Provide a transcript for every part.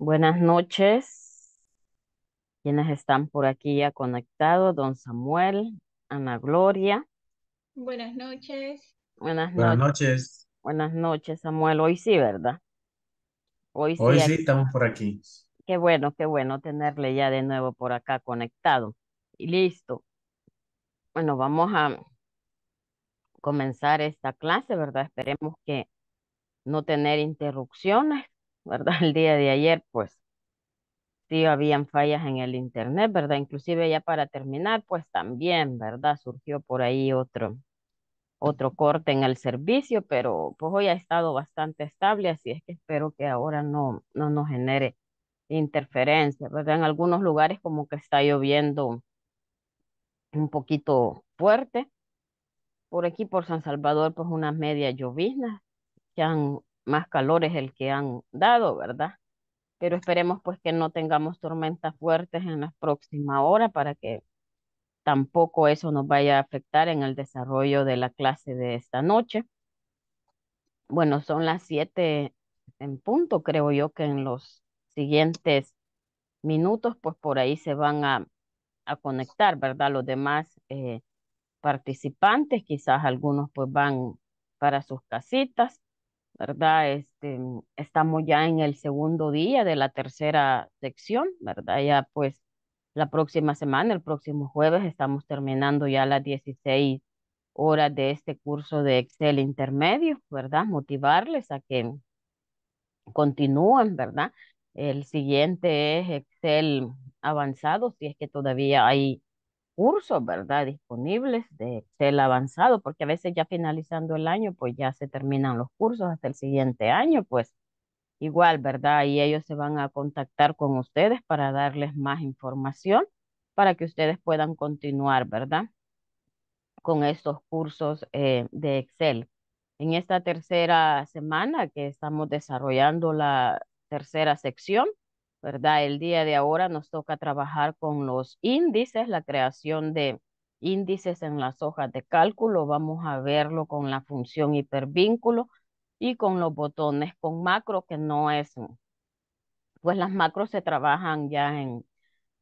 Buenas noches. ¿Quiénes están por aquí ya conectados, don Samuel, Ana Gloria. Buenas noches. Buenas noches. Buenas noches. Samuel. Hoy sí, ¿verdad? Hoy sí, Hoy sí estamos por aquí. Qué bueno, qué bueno tenerle ya de nuevo por acá conectado. Y listo. Bueno, vamos a comenzar esta clase, ¿verdad? Esperemos que no tener interrupciones, ¿verdad? El día de ayer, pues sí habían fallas en el internet, ¿verdad? Inclusive ya para terminar, pues también, ¿verdad? Surgió por ahí otro, otro corte en el servicio, pero pues hoy ha estado bastante estable, así es que espero que ahora no, no nos genere interferencia, ¿verdad? En algunos lugares como que está lloviendo un poquito fuerte. Por aquí, por San Salvador, pues unas medias lloviznas que han más calor es el que han dado, ¿verdad? Pero esperemos pues que no tengamos tormentas fuertes en las próxima hora para que tampoco eso nos vaya a afectar en el desarrollo de la clase de esta noche. Bueno, son las siete en punto, creo yo que en los siguientes minutos, pues por ahí se van a, conectar, ¿verdad? Los demás eh, participantes, quizás algunos pues van para sus casitas ¿verdad? Este, mm, estamos ya en el segundo día de la tercera sección, ¿verdad? Ya pues la próxima semana, el próximo jueves, estamos terminando ya las 16 horas de este curso de Excel intermedio, ¿verdad? Motivarles a que continúen, ¿verdad? El siguiente es Excel avanzado, si es que todavía hay cursos, ¿verdad? Disponibles de Excel avanzado, porque a veces ya finalizando el año, pues ya se terminan los cursos hasta el siguiente año, pues igual, ¿verdad? Y ellos se van a contactar con ustedes para darles más información, para que ustedes puedan continuar, ¿verdad? Con estos cursos eh, de Excel. En esta tercera semana que estamos desarrollando la tercera sección, ¿verdad? El día de ahora nos toca trabajar con los índices, la creación de índices en las hojas de cálculo, vamos a verlo con la función hipervínculo y con los botones con macro, que no es, pues las macros se trabajan ya en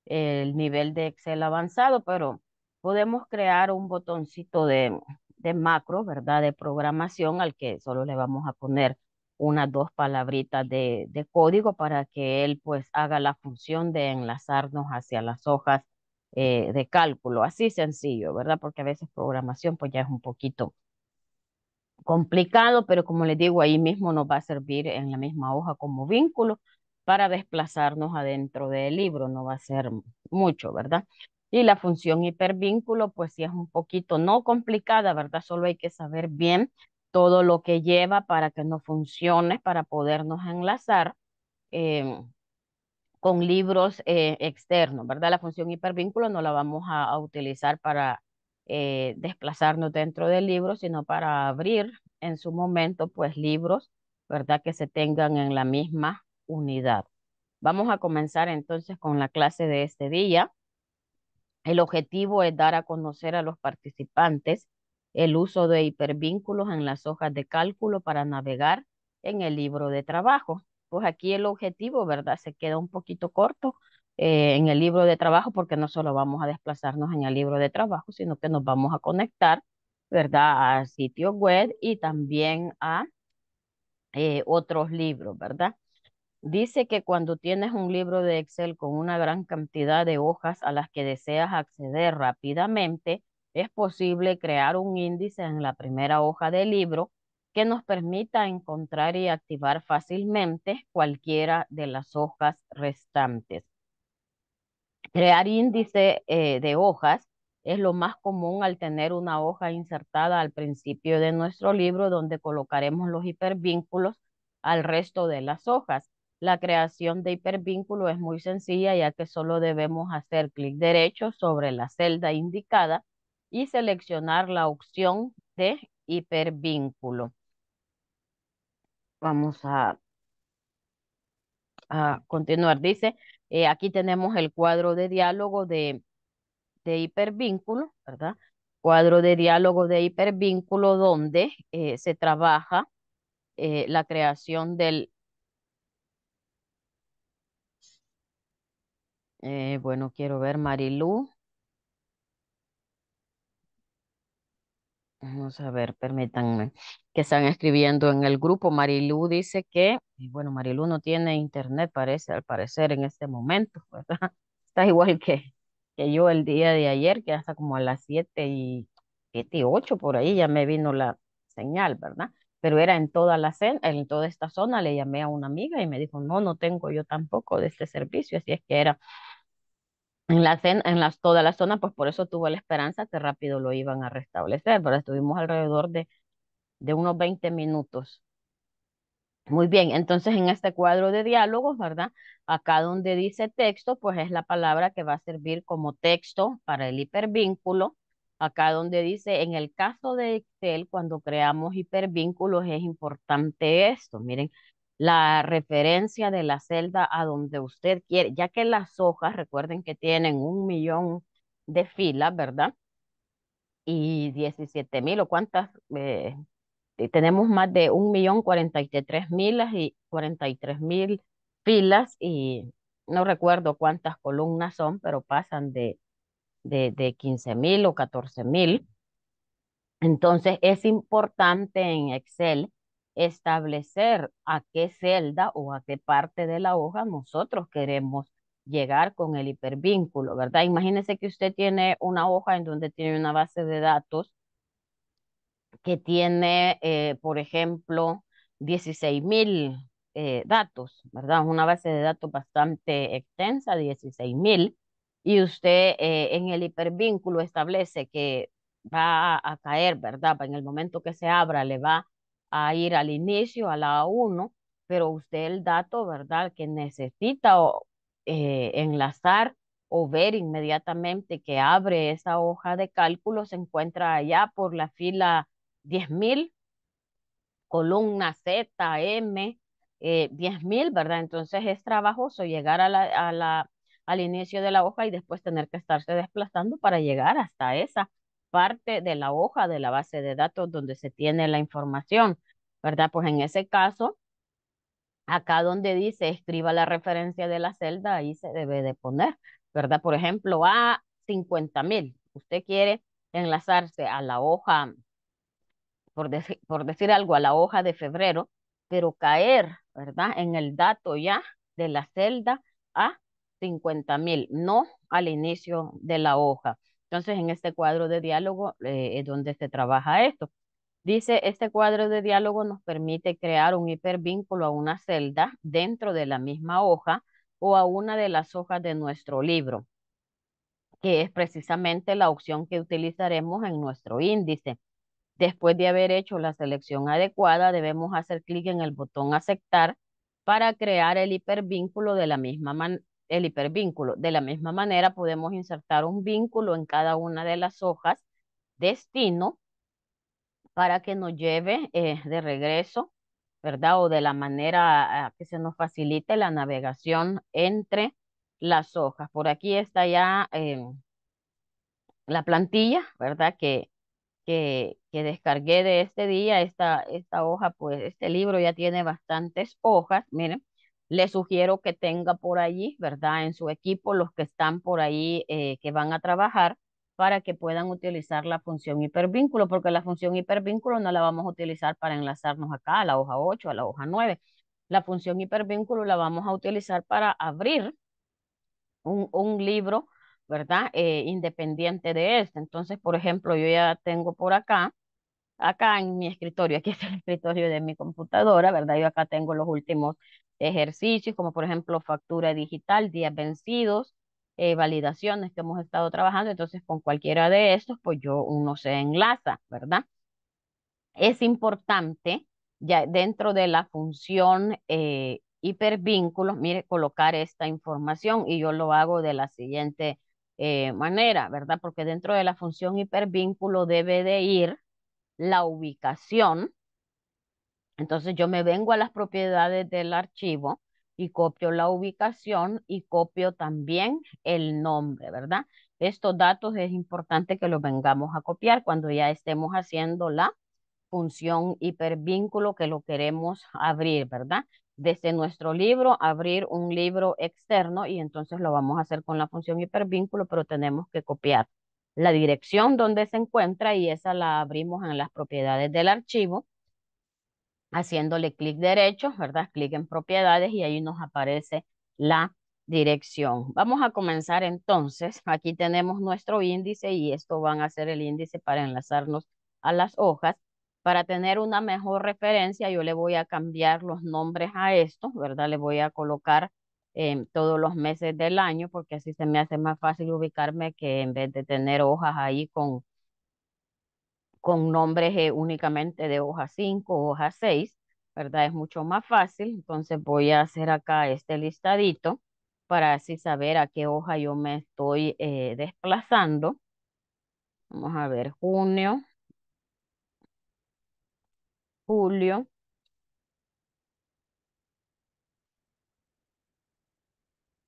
el nivel de Excel avanzado, pero podemos crear un botoncito de, de macro, ¿verdad? De programación al que solo le vamos a poner unas dos palabritas de, de, código para que él pues haga la función de enlazarnos hacia las hojas eh, de cálculo. Así sencillo, ¿verdad? Porque a veces programación pues ya es un poquito complicado, pero como les digo, ahí mismo nos va a servir en la misma hoja como vínculo para desplazarnos adentro del libro, no va a ser mucho, ¿verdad? Y la función hipervínculo, pues sí es un poquito no complicada, ¿verdad? Solo hay que saber bien todo lo que lleva para que nos funcione, para podernos enlazar eh, con libros eh, externos, ¿verdad? La función hipervínculo no la vamos a, utilizar para eh, desplazarnos dentro del libro, sino para abrir en su momento, pues, libros, ¿verdad? Que se tengan en la misma unidad. Vamos a comenzar entonces con la clase de este día. El objetivo es dar a conocer a los participantes el uso de hipervínculos en las hojas de cálculo para navegar en el libro de trabajo. Pues aquí el objetivo, ¿verdad? Se queda un poquito corto eh, en el libro de trabajo porque no solo vamos a desplazarnos en el libro de trabajo, sino que nos vamos a conectar, ¿verdad? A sitio web y también a eh, otros libros, ¿verdad? Dice que cuando tienes un libro de Excel con una gran cantidad de hojas a las que deseas acceder rápidamente, es posible crear un índice en la primera hoja del libro que nos permita encontrar y activar fácilmente cualquiera de las hojas restantes. Crear índice eh, de hojas es lo más común al tener una hoja insertada al principio de nuestro libro donde colocaremos los hipervínculos al resto de las hojas. La creación de hipervínculo es muy sencilla ya que solo debemos hacer clic derecho sobre la celda indicada y seleccionar la opción de hipervínculo. Vamos a, a continuar. Dice, eh, aquí tenemos el cuadro de diálogo de, hipervínculo, ¿verdad? Cuadro de diálogo de hipervínculo donde eh, se trabaja eh, la creación del... bueno, quiero ver Marilú. Vamos a ver, permítanme, que están escribiendo en el grupo. Marilú dice que, bueno, Marilú no tiene internet, parece, al parecer, en este momento, ¿verdad? Está igual que, que yo el día de ayer, que hasta como a las 7 y, 7 y 8 por ahí ya me vino la señal, ¿verdad? Pero era en toda la en toda esta zona, le llamé a una amiga y me dijo, no, no tengo yo tampoco de este servicio, así es que era en la en las, toda la zona, pues por eso tuvo la esperanza que rápido lo iban a restablecer, pero estuvimos alrededor de, de unos 20 minutos. Muy bien, entonces en este cuadro de diálogos, ¿verdad? Acá donde dice texto, pues es la palabra que va a servir como texto para el hipervínculo. Acá donde dice, en el caso de Excel, cuando creamos hipervínculos es importante esto. Miren, la referencia de la celda a donde usted quiere, ya que las hojas, recuerden que tienen un millón de filas, ¿verdad? Y 17 mil o cuántas, eh, eh, tenemos más de un millón 43 mil y tres mil filas y no recuerdo cuántas columnas son, pero pasan de, de, de 15 mil o 14 mil. Entonces es importante en Excel establecer a qué celda o a qué parte de la hoja nosotros queremos llegar con el hipervínculo, ¿verdad? Imagínese que usted tiene una hoja en donde tiene una base de datos que tiene, eh, por ejemplo, 16 mil eh, datos, ¿verdad? Una base de datos bastante extensa, 16 mil, y usted eh, en el hipervínculo establece que va a caer, ¿verdad? En el momento que se abra le va a a ir al inicio, a la 1, pero usted el dato, ¿verdad?, que necesita eh, enlazar o ver inmediatamente que abre esa hoja de cálculo se encuentra allá por la fila 10.000, columna Z, M, 10.000, eh, ¿verdad? Entonces es trabajoso llegar a la, a al inicio de la hoja y después tener que estarse desplazando para llegar hasta esa parte de la hoja de la base de datos donde se tiene la información, ¿verdad? Pues en ese caso, acá donde dice escriba la referencia de la celda, ahí se debe de poner, ¿verdad? Por ejemplo, a cincuenta mil. Usted quiere enlazarse a la hoja, por, decir algo, a la hoja de febrero, pero caer, ¿verdad? En el dato ya de la celda a cincuenta mil, no al inicio de la hoja. Entonces, en este cuadro de diálogo eh, es donde se trabaja esto. Dice, este cuadro de diálogo nos permite crear un hipervínculo a una celda dentro de la misma hoja o a una de las hojas de nuestro libro, que es precisamente la opción que utilizaremos en nuestro índice. Después de haber hecho la selección adecuada, debemos hacer clic en el botón aceptar para crear el hipervínculo de la misma manera el hipervínculo. De la misma manera podemos insertar un vínculo en cada una de las hojas destino para que nos lleve eh, de regreso, ¿verdad? O de la manera que se nos facilite la navegación entre las hojas. Por aquí está ya eh, la plantilla, ¿verdad? Que, que, que, descargué de este día, esta, esta hoja, pues este libro ya tiene bastantes hojas, miren le sugiero que tenga por allí, ¿verdad? En su equipo los que están por ahí, eh, que van a trabajar, para que puedan utilizar la función hipervínculo, porque la función hipervínculo no la vamos a utilizar para enlazarnos acá a la hoja 8, a la hoja 9. La función hipervínculo la vamos a utilizar para abrir un, un libro, ¿verdad? Eh, independiente de este. Entonces, por ejemplo, yo ya tengo por acá, acá en mi escritorio, aquí está el escritorio de mi computadora, ¿verdad? Yo acá tengo los últimos ejercicios, como por ejemplo factura digital, días vencidos, eh, validaciones que hemos estado trabajando. Entonces, con cualquiera de estos, pues yo uno se enlaza, ¿verdad? Es importante, ya dentro de la función eh, hipervínculos, mire, colocar esta información y yo lo hago de la siguiente eh, manera, ¿verdad? Porque dentro de la función hipervínculo debe de ir la ubicación, entonces yo me vengo a las propiedades del archivo y copio la ubicación y copio también el nombre, ¿verdad? Estos datos es importante que los vengamos a copiar cuando ya estemos haciendo la función hipervínculo que lo queremos abrir, ¿verdad? Desde nuestro libro, abrir un libro externo y entonces lo vamos a hacer con la función hipervínculo, pero tenemos que copiar la dirección donde se encuentra y esa la abrimos en las propiedades del archivo haciéndole clic derecho, ¿verdad? Clic en propiedades y ahí nos aparece la dirección. Vamos a comenzar entonces. Aquí tenemos nuestro índice y esto van a ser el índice para enlazarnos a las hojas. Para tener una mejor referencia, yo le voy a cambiar los nombres a esto, ¿verdad? Le voy a colocar em, todos los meses del año porque así se me hace más fácil ubicarme que en vez de tener hojas ahí con con nombres eh, únicamente de hoja 5 o hoja 6, ¿verdad? Es mucho más fácil. Entonces voy a hacer acá este listadito para así saber a qué hoja yo me estoy eh, desplazando. Vamos a ver, junio, julio,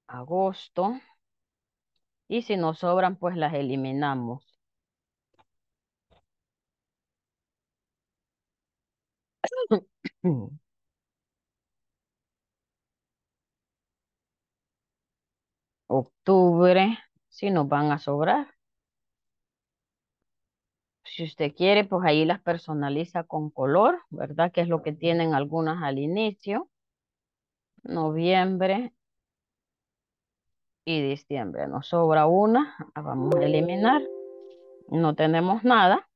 agosto. Y si nos sobran, pues las eliminamos. Mm. Octubre, si nos van a sobrar. Si usted quiere, pues ahí las personaliza con color, ¿verdad? Que es lo que tienen algunas al inicio. Noviembre y diciembre. Nos sobra una, vamos a eliminar. No tenemos nada.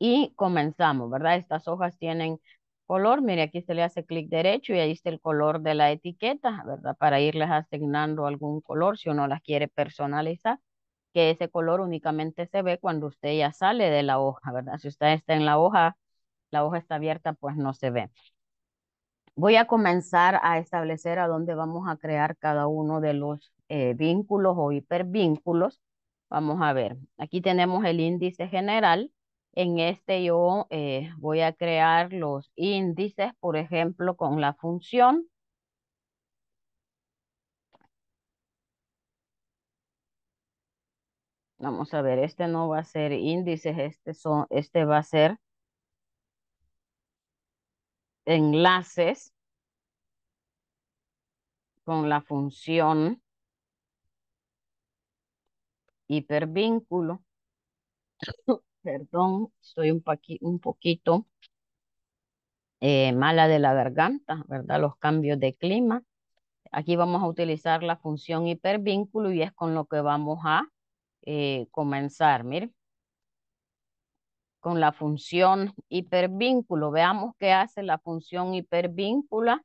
Y comenzamos, ¿verdad? Estas hojas tienen color, mire, aquí se le hace clic derecho y ahí está el color de la etiqueta, ¿verdad? Para irles asignando algún color si uno las quiere personalizar, que ese color únicamente se ve cuando usted ya sale de la hoja, ¿verdad? Si usted está en la hoja, la hoja está abierta, pues no se ve. Voy a comenzar a establecer a dónde vamos a crear cada uno de los eh, vínculos o hipervínculos. Vamos a ver, aquí tenemos el índice general, en este yo eh, voy a crear los índices, por ejemplo, con la función. Vamos a ver, este no va a ser índices, este, son, este va a ser enlaces con la función hipervínculo perdón, estoy un, poquito eh, mala de la garganta, ¿verdad? Los cambios de clima. Aquí vamos a utilizar la función hipervínculo y es con lo que vamos a eh, comenzar, miren. Con la función hipervínculo, veamos qué hace la función hipervíncula,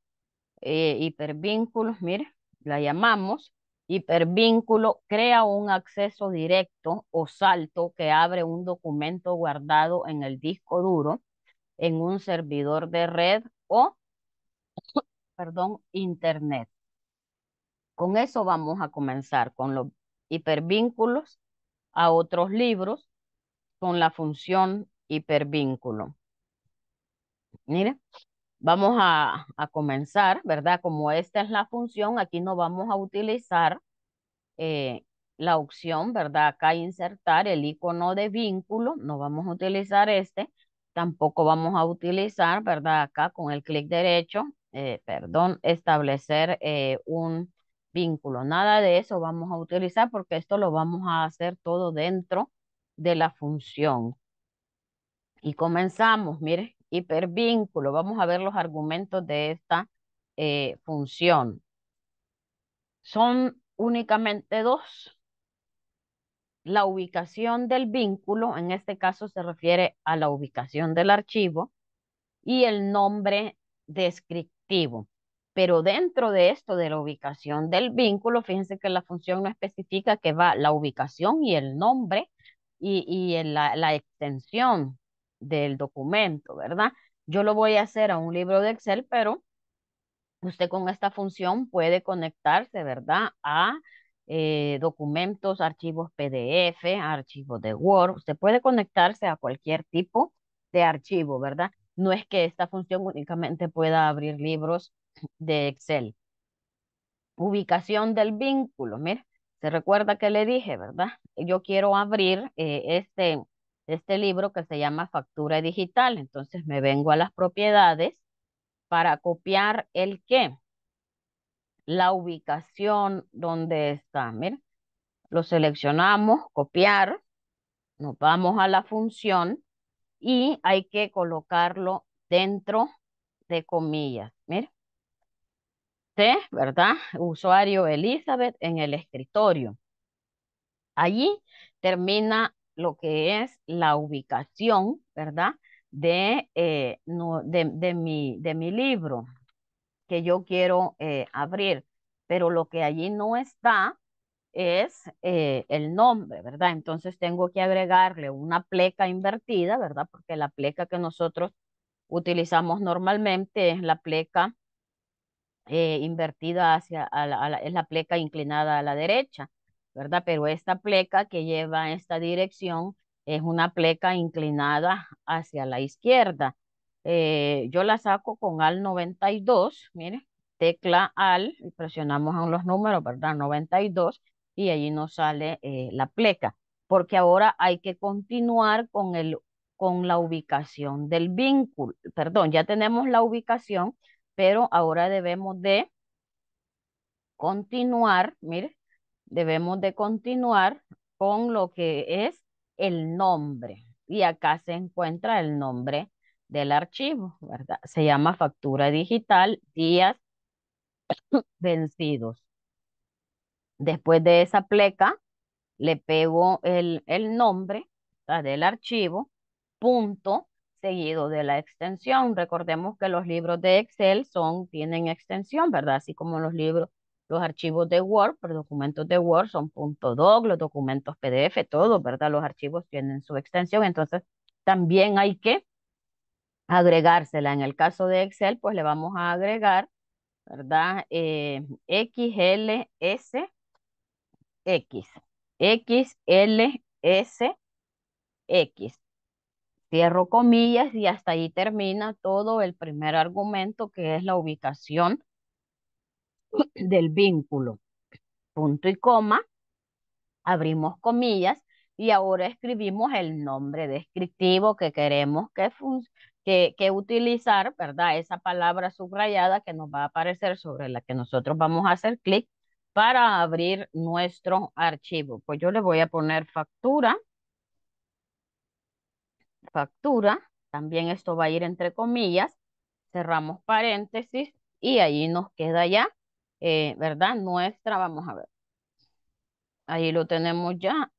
eh, Hipervínculo, mire, la llamamos hipervínculo crea un acceso directo o salto que abre un documento guardado en el disco duro, en un servidor de red o, perdón, internet. Con eso vamos a comenzar, con los hipervínculos a otros libros con la función hipervínculo. Mire, Vamos a, comenzar, ¿verdad? Como esta es la función, aquí no vamos a utilizar eh, la opción, ¿verdad? Acá insertar el icono de vínculo, no vamos a utilizar este, tampoco vamos a utilizar, ¿verdad? Acá con el clic derecho, eh, perdón, establecer eh, un vínculo. Nada de eso vamos a utilizar porque esto lo vamos a hacer todo dentro de la función. Y comenzamos, mire, hipervínculo. Vamos a ver los argumentos de esta eh, función. Son únicamente dos. La ubicación del vínculo, en este caso se refiere a la ubicación del archivo, y el nombre descriptivo. Pero dentro de esto de la ubicación del vínculo, fíjense que la función no especifica que va la ubicación y el nombre y, la, la extensión del documento, ¿verdad? Yo lo voy a hacer a un libro de Excel, pero usted con esta función puede conectarse, ¿verdad? A eh, documentos, archivos PDF, archivos de Word. Usted puede conectarse a cualquier tipo de archivo, ¿verdad? No es que esta función únicamente pueda abrir libros de Excel. Ubicación del vínculo, mire, se recuerda que le dije, ¿verdad? Yo quiero abrir eh, este este libro que se llama Factura Digital. Entonces me vengo a las propiedades para copiar el qué. La ubicación donde está. Mira, lo seleccionamos, copiar, nos vamos a la función y hay que colocarlo dentro de comillas. Mira. T, ¿verdad? Usuario Elizabeth en el escritorio. Allí termina lo que es la ubicación, ¿verdad? Eh, de, de, mi, de mi libro que yo quiero eh, abrir, pero lo que allí no está es eh, el nombre, ¿verdad? Entonces tengo que agregarle una pleca invertida, ¿verdad? Porque la pleca que nosotros utilizamos normalmente es la pleca invertida hacia, la, es la pleca inclinada a la derecha. ¿verdad? Pero esta pleca que lleva esta dirección es una pleca inclinada hacia la izquierda. Eh, yo la saco con al 92, mire tecla al, y presionamos los números, ¿verdad? 92, y allí nos sale eh, la pleca, porque ahora hay que continuar con, el, con la ubicación del vínculo, perdón, ya tenemos la ubicación, pero ahora debemos de continuar, mire, debemos de continuar con lo que es el nombre. Y acá se encuentra el nombre del archivo, ¿verdad? Se llama factura digital, días vencidos. Después de esa pleca, le pego el, el nombre del archivo, punto, seguido de la extensión. Recordemos que los libros de Excel son, tienen extensión, ¿verdad? Así como los libros los archivos de Word, los pues, documentos de Word son .doc, los documentos PDF, todo, ¿verdad? Los archivos tienen su extensión, entonces también hay que agregársela. En el caso de Excel, pues le vamos a agregar, ¿verdad? Eh, XLS, X, XLS, X. Cierro comillas y hasta ahí termina todo el primer argumento que es la ubicación del vínculo. Punto y coma, abrimos comillas y ahora escribimos el nombre descriptivo que queremos que, que, que utilizar, ¿verdad? Esa palabra subrayada que nos va a aparecer sobre la que nosotros vamos a hacer clic para abrir nuestro archivo. Pues yo le voy a poner factura. Factura. También esto va a ir entre comillas. Cerramos paréntesis y ahí nos queda ya eh, ¿verdad? Nuestra, vamos a ver. Ahí lo tenemos ya.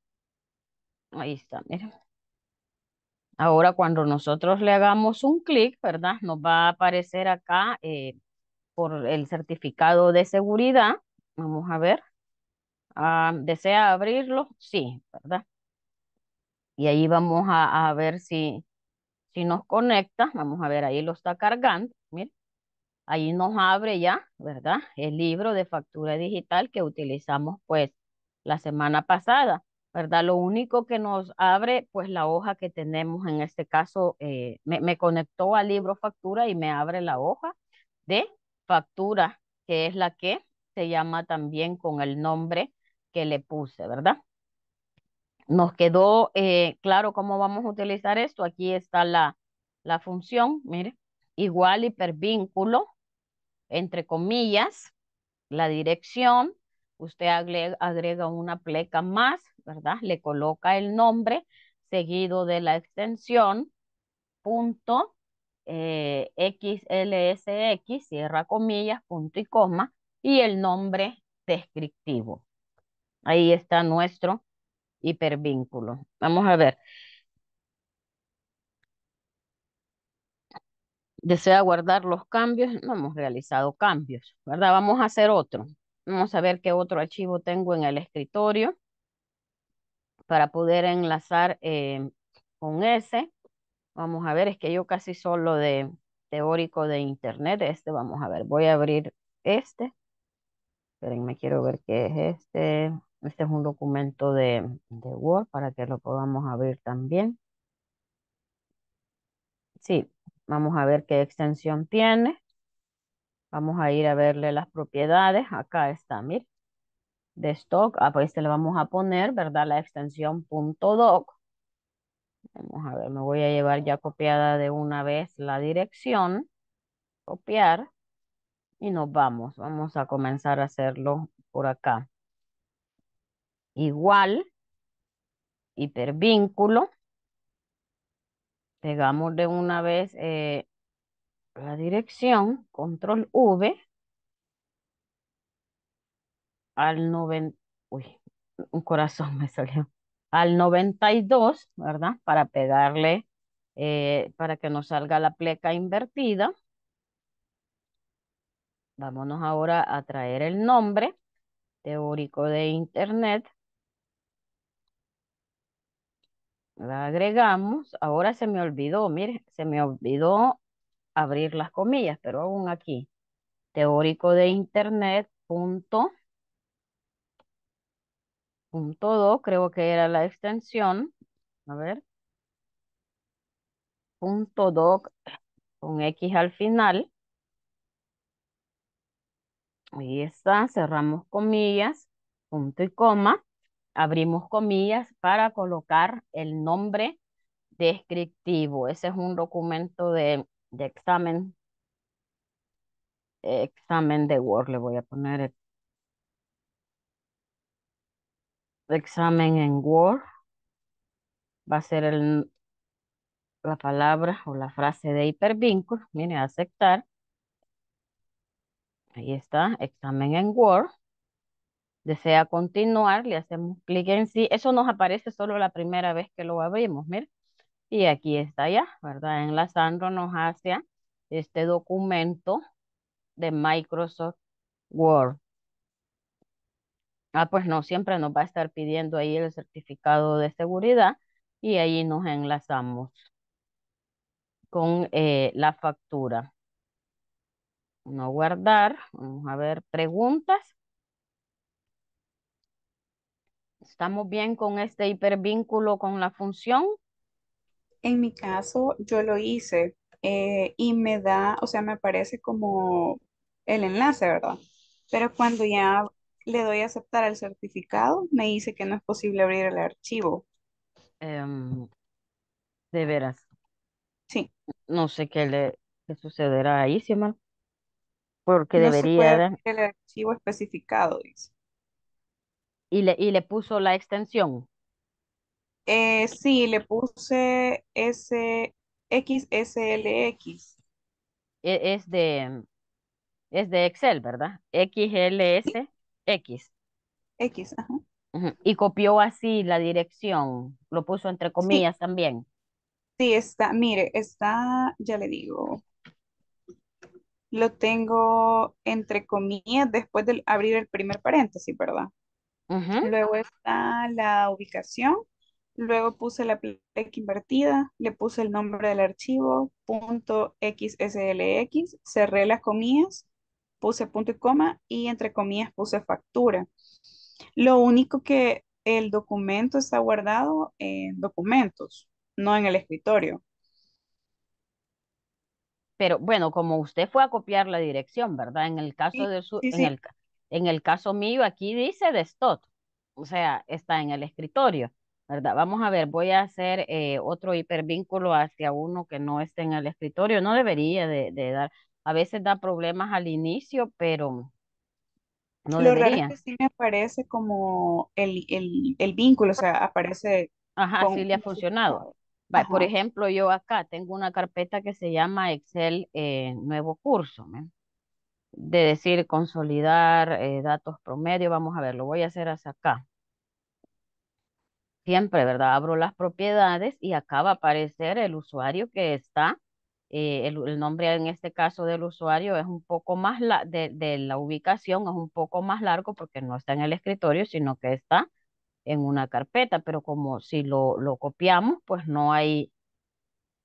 Ahí está, miren. Ahora cuando nosotros le hagamos un clic, ¿verdad? Nos va a aparecer acá eh, por el certificado de seguridad. Vamos a ver. Ah, ¿Desea abrirlo? Sí, ¿verdad? Y ahí vamos a, a ver si, si nos conecta. Vamos a ver, ahí lo está cargando. Ahí nos abre ya, ¿verdad? El libro de factura digital que utilizamos pues la semana pasada, ¿verdad? Lo único que nos abre pues la hoja que tenemos en este caso, eh, me, conectó al libro factura y me abre la hoja de factura, que es la que se llama también con el nombre que le puse, ¿verdad? Nos quedó eh, claro cómo vamos a utilizar esto. Aquí está la, la función, mire, igual hipervínculo, entre comillas, la dirección, usted agrega una pleca más, ¿verdad? Le coloca el nombre seguido de la extensión, punto, XLSX, eh, cierra comillas, punto y coma, y el nombre descriptivo. Ahí está nuestro hipervínculo. Vamos a ver. desea guardar los cambios, no hemos realizado cambios, ¿verdad? Vamos a hacer otro. Vamos a ver qué otro archivo tengo en el escritorio para poder enlazar eh, con ese. Vamos a ver, es que yo casi solo de teórico de internet, este, vamos a ver, voy a abrir este. me quiero ver qué es este. Este es un documento de, de Word para que lo podamos abrir también. Sí, Vamos a ver qué extensión tiene. Vamos a ir a verle las propiedades. Acá está, mire. De stock. Ah, pues este le vamos a poner, ¿verdad? La extensión .doc. Vamos a ver, me voy a llevar ya copiada de una vez la dirección. Copiar. Y nos vamos. Vamos a comenzar a hacerlo por acá. Igual. Hipervínculo. Pegamos de una vez eh, la dirección, control V, al 90, uy, un corazón me salió, al 92, ¿verdad? Para pegarle, eh, para que nos salga la pleca invertida. Vámonos ahora a traer el nombre teórico de Internet La agregamos. Ahora se me olvidó, mire, se me olvidó abrir las comillas, pero aún aquí. Teórico de internet punto, punto creo que era la extensión. A ver. Punto doc con X al final. Ahí está, cerramos comillas, punto y coma abrimos comillas para colocar el nombre descriptivo. Ese es un documento de, examen. Eh, examen de Word, le voy a poner examen en Word va a ser el, la palabra o la frase de hipervínculo. Mire, aceptar. Ahí está, examen en Word desea continuar, le hacemos clic en sí. Eso nos aparece solo la primera vez que lo abrimos, miren. Y aquí está ya, ¿verdad? Enlazándonos hacia este documento de Microsoft Word. Ah, pues no, siempre nos va a estar pidiendo ahí el certificado de seguridad y ahí nos enlazamos con eh, la factura. No guardar, vamos a ver preguntas. ¿Estamos bien con este hipervínculo con la función? En mi caso, yo lo hice eh, y me da, o sea, me parece como el enlace, ¿verdad? Pero cuando ya le doy a aceptar el certificado, me dice que no es posible abrir el archivo. Em, de veras. Sí. No sé qué le sucederá ahí, mal. Porque debería. el archivo especificado, dice y le, puso la extensión. Eh, sí, le puse SXSLX. E, es de, es de Excel, ¿verdad? XLSX. X. ajá. Y copió así la dirección, lo puso entre comillas también. Sí, está, mire, está, ya le digo, lo tengo entre comillas después de abrir el primer paréntesis, ¿verdad? Luego está la ubicación. Luego puse la placa invertida, le puse el nombre del archivo, punto .xslx, cerré las comillas, puse punto y coma y entre comillas puse factura. Lo único que el documento está guardado en documentos, no en el escritorio. Pero bueno, como usted fue a copiar la dirección, ¿verdad? En el caso de su... En el caso mío, aquí dice desktop, o sea, está en el escritorio, ¿verdad? Vamos a ver, voy a hacer eh, otro hipervínculo hacia uno que no esté en el escritorio. No debería de, dar, a veces da problemas al inicio, pero no Lo debería. es que sí me aparece como el, el, vínculo, o sea, aparece... Ajá, sí le ha funcionado. Por ejemplo, yo acá tengo una carpeta que se llama Excel eh, Nuevo Curso de decir consolidar eh, datos promedio, vamos a ver, lo voy a hacer hasta acá. Siempre, ¿verdad? Abro las propiedades y acá va a aparecer el usuario que está, eh, el, nombre en este caso del usuario es un poco más, la, de, la ubicación es un poco más largo porque no está en el escritorio, sino que está en una carpeta, pero como si lo, lo copiamos, pues no hay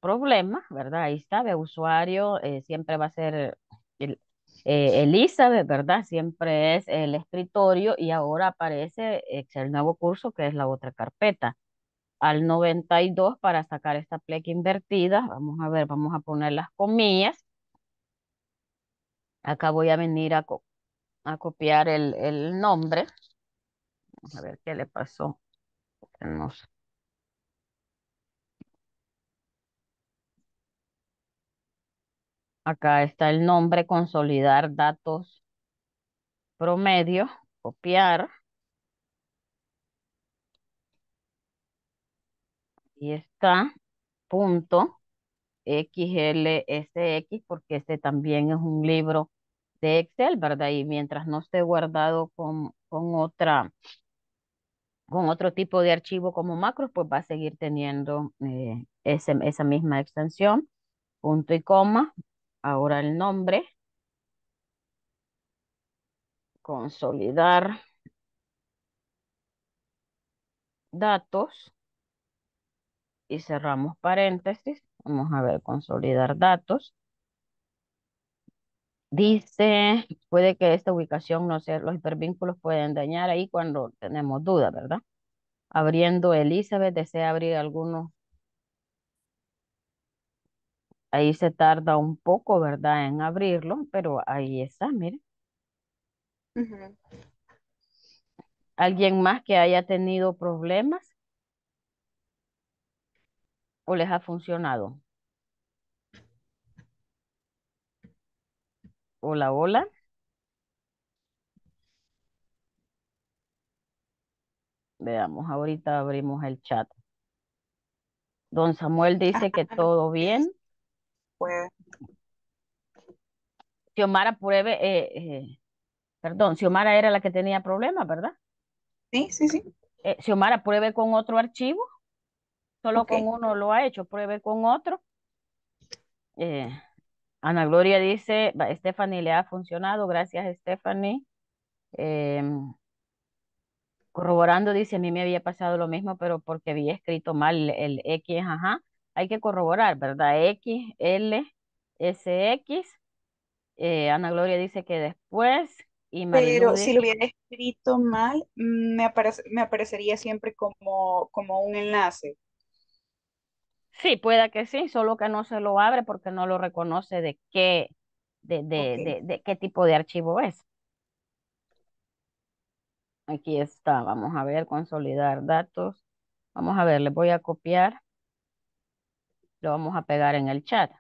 problema, ¿verdad? Ahí está, de usuario, eh, siempre va a ser el, eh, Elizabeth, ¿verdad? Siempre es el escritorio y ahora aparece el nuevo curso que es la otra carpeta. Al 92 para sacar esta pleca invertida, vamos a ver, vamos a poner las comillas. Acá voy a venir a, copiar el, el nombre. Vamos a ver qué le pasó. No sé. Acá está el nombre, consolidar datos promedio, copiar. Y está punto XLSX porque este también es un libro de Excel, ¿verdad? Y mientras no esté guardado con, con otra con otro tipo de archivo como macros, pues va a seguir teniendo eh, esa misma extensión, punto y coma, Ahora el nombre. Consolidar datos. Y cerramos paréntesis. Vamos a ver, consolidar datos. Dice, puede que esta ubicación, no sé, los hipervínculos pueden dañar ahí cuando tenemos duda, ¿verdad? Abriendo Elizabeth, desea abrir algunos Ahí se tarda un poco, ¿verdad? En abrirlo, pero ahí está, mire. ¿Alguien más que haya tenido problemas o les ha funcionado? Hola, hola. Veamos, ahorita abrimos el chat. Don Samuel dice que todo bien. Si pues. Xiomara pruebe, eh, eh, perdón, si perdón, era la que tenía problemas, ¿verdad? Sí, sí, sí. Si eh, Xiomara pruebe con otro archivo. Solo con uno lo ha hecho, pruebe con otro. Ana Gloria dice, Stephanie le ha funcionado, gracias Stephanie. Em, corroborando, dice, a mí me había pasado lo mismo, pero porque había escrito mal el X, ajá hay que corroborar, ¿verdad? X, L, S, X. Eh, Ana Gloria dice que después. Y Pero si lo hubiera escrito mal, mm, me, me aparecería siempre como, como un enlace. Sí, pueda que sí, solo que no se lo abre porque no lo reconoce de qué, de, de, de, qué tipo de archivo es. Aquí está, vamos a ver, consolidar datos. Vamos a ver, le voy a copiar. Lo vamos a pegar en el chat.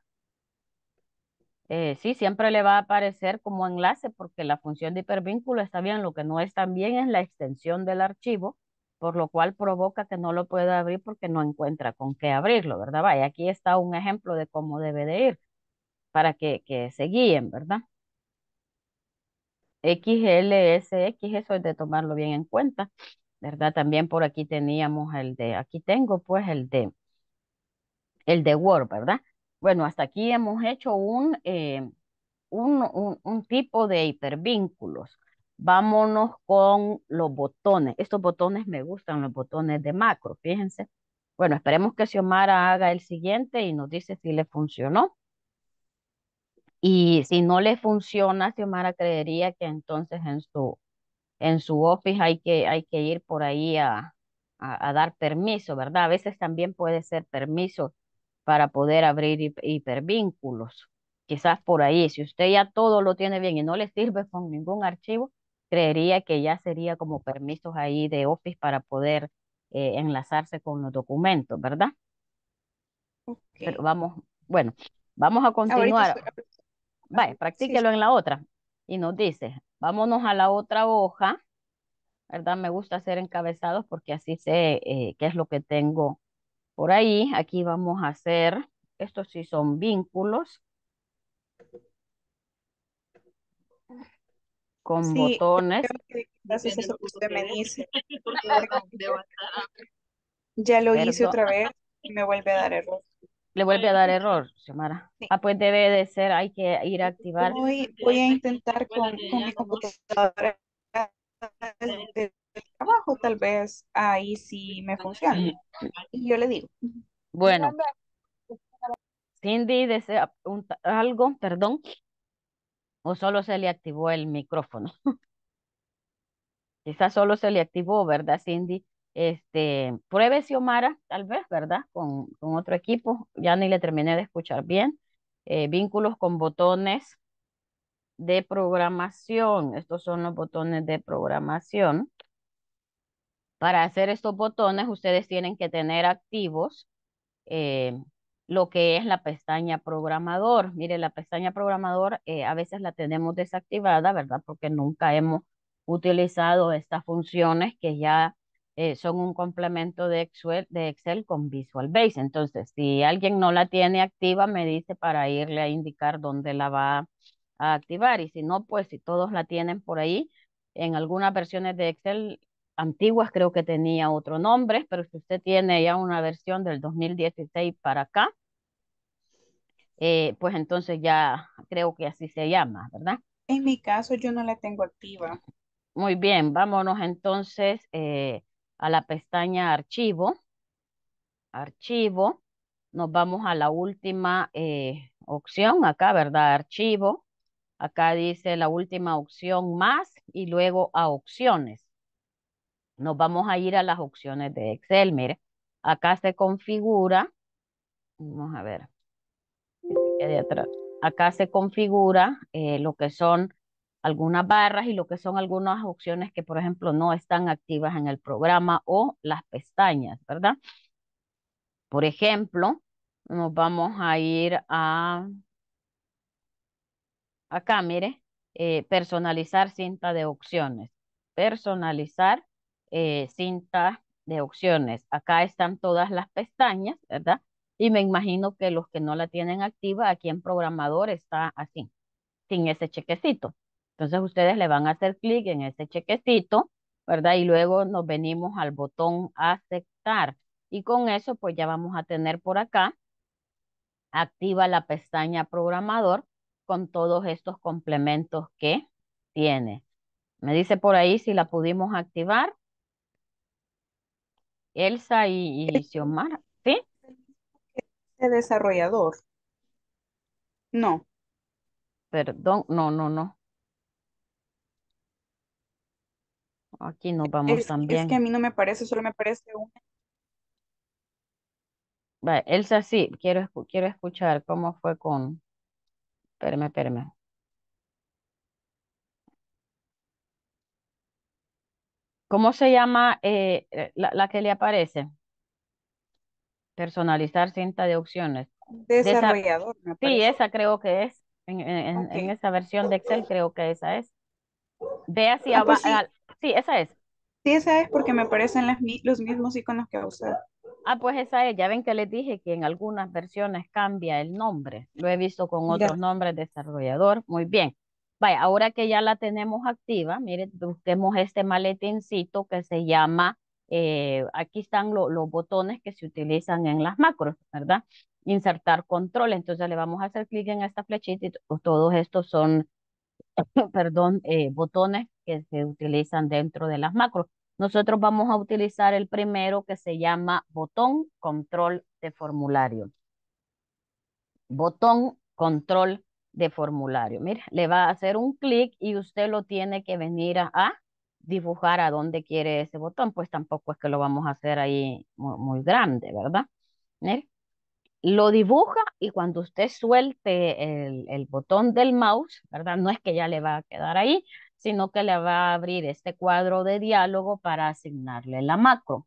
Eh, sí, siempre le va a aparecer como enlace porque la función de hipervínculo está bien. Lo que no está bien es la extensión del archivo, por lo cual provoca que no lo pueda abrir porque no encuentra con qué abrirlo, ¿verdad? Vaya, aquí está un ejemplo de cómo debe de ir para que, que se guíen, ¿verdad? XLSX, eso es de tomarlo bien en cuenta, ¿verdad? También por aquí teníamos el de, aquí tengo pues el de el de Word, ¿verdad? Bueno, hasta aquí hemos hecho eh, un, un, un, tipo de hipervínculos. Vámonos con los botones. Estos botones me gustan, los botones de macro, fíjense. Bueno, esperemos que Xiomara haga el siguiente y nos dice si le funcionó. Y si no le funciona, Xiomara creería que entonces en su, en su office hay que, hay que ir por ahí a, a dar permiso, ¿verdad? A veces también puede ser permiso para poder abrir hipervínculos. Quizás por ahí, si usted ya todo lo tiene bien y no le sirve con ningún archivo, creería que ya sería como permisos ahí de Office para poder eh, enlazarse con los documentos, ¿verdad? Pero vamos, bueno, vamos a continuar. Vale, Vaya, practíquelo en la otra. Y nos dice, vámonos a la otra hoja, ¿verdad? Me gusta hacer encabezados porque así sé eh, qué es lo que tengo por ahí. Aquí vamos a hacer, estos sí son vínculos. Con botones. usted dice. ya lo hice otra vez y me vuelve a dar error. Le vuelve a dar error, Xiomara. Ah, pues debe de ser, hay que ir a activar. Voy, a intentar con, mi computadora el trabajo, tal vez ahí sí me funciona. Mm. Y yo le digo. Bueno. Cindy desea algo, perdón. O solo se le activó el micrófono. Quizás solo se le activó, ¿verdad, Cindy? Este, pruebe Xiomara, tal vez, ¿verdad? Con, con otro equipo. Ya ni le terminé de escuchar bien. Eh, vínculos con botones de programación. Estos son los botones de programación. Para hacer estos botones, ustedes tienen que tener activos eh, lo que es la pestaña programador. Mire, la pestaña programador eh, a veces la tenemos desactivada, ¿verdad? Porque nunca hemos utilizado estas funciones que ya eh, son un complemento de Excel, de Excel con Visual Base. Entonces, si alguien no la tiene activa, me dice para irle a indicar dónde la va a activar. Y si no, pues si todos la tienen por ahí, en algunas versiones de Excel antiguas creo que tenía otro nombre, pero si usted tiene ya una versión del 2016 para acá, eh, pues entonces ya creo que así se llama, ¿verdad? En mi caso yo no la tengo activa. Muy bien, vámonos entonces eh, a la pestaña archivo. Archivo, nos vamos a la última eh, opción acá, ¿verdad? Archivo. Acá dice la última opción más y luego a opciones nos vamos a ir a las opciones de Excel. Mire, acá se configura, vamos a ver, acá se configura eh, lo que son algunas barras y lo que son algunas opciones que, por ejemplo, no están activas en el programa o las pestañas, ¿verdad? Por ejemplo, nos vamos a ir a, acá, mire, eh, personalizar cinta de opciones. Personalizar eh, cinta de opciones. Acá están todas las pestañas, ¿verdad? Y me imagino que los que no la tienen activa, aquí en programador está así, sin ese chequecito. Entonces ustedes le van a hacer clic en ese chequecito, ¿verdad? Y luego nos venimos al botón aceptar. Y con eso pues ya vamos a tener por acá activa la pestaña programador con todos estos complementos que tiene. Me dice por ahí si la pudimos activar. Elsa y, y Xiomara, ¿sí? El desarrollador. No. Perdón, no, no, no. Aquí nos vamos también. Es que a mí no me parece, solo me parece una. Elsa, sí, quiero, quiero escuchar cómo fue con... Espérame, espérame. ¿Cómo se llama eh, eh, la, que le aparece? Personalizar cinta de opciones. Desarrollador. sí, esa creo que es. En, esa versión de Excel creo que esa es. Ve ah, si pues abajo. Sí. esa es. Sí, esa es porque me aparecen los mismos iconos que usar. Ah, pues esa es. Ya ven que les dije que en algunas versiones cambia el nombre. Lo he visto con otros nombres desarrollador. Muy bien. Vaya, ahora que ya la tenemos activa, miren, busquemos este maletincito que se llama, eh, aquí están los botones que se utilizan en las macros, ¿verdad? Insertar control, entonces le vamos a hacer clic en esta flechita y todos estos son, perdón, eh, botones que se utilizan dentro de las macros. Nosotros vamos a utilizar el primero que se llama botón control de formulario. Botón control de formulario. Mira, le va a hacer un clic y usted lo tiene que venir a, dibujar a dónde quiere ese botón, pues tampoco es que lo vamos a hacer ahí muy, grande, ¿verdad? lo dibuja y cuando usted suelte el, el botón del mouse, ¿verdad? No es que ya le va a quedar ahí, sino que le va a abrir este cuadro de diálogo para asignarle la macro.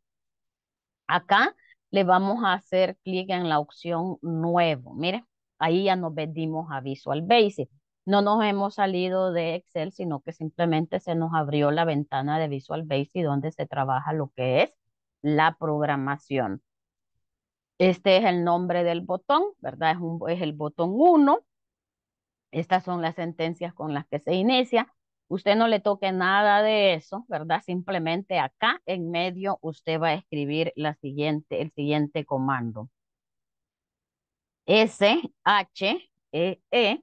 Acá le vamos a hacer clic en la opción nuevo, mire ahí ya nos vendimos a Visual Basic. No nos hemos salido de Excel, sino que simplemente se nos abrió la ventana de Visual Basic donde se trabaja lo que es la programación. Este es el nombre del botón, ¿verdad? Es, el botón 1. Estas son las sentencias con las que se inicia. Usted no le toque nada de eso, ¿verdad? Simplemente acá en medio usted va a escribir la siguiente, el siguiente comando. S-H-E-E-T-S,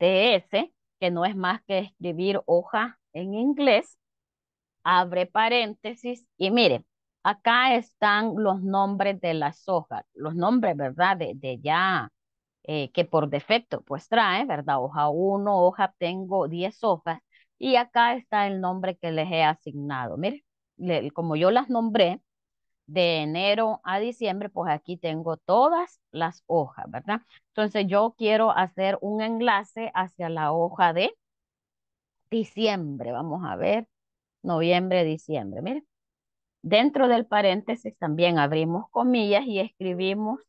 e e que no es más que escribir hoja en inglés, abre paréntesis y mire, acá están los nombres de las hojas, los nombres, ¿verdad? De, ya, eh, que por defecto pues trae, ¿verdad? Hoja 1, hoja, tengo 10 hojas y acá está el nombre que les he asignado. mire, como yo las nombré, de enero a diciembre, pues aquí tengo todas las hojas, ¿verdad? Entonces yo quiero hacer un enlace hacia la hoja de diciembre, vamos a ver, noviembre, diciembre, mire Dentro del paréntesis también abrimos comillas y escribimos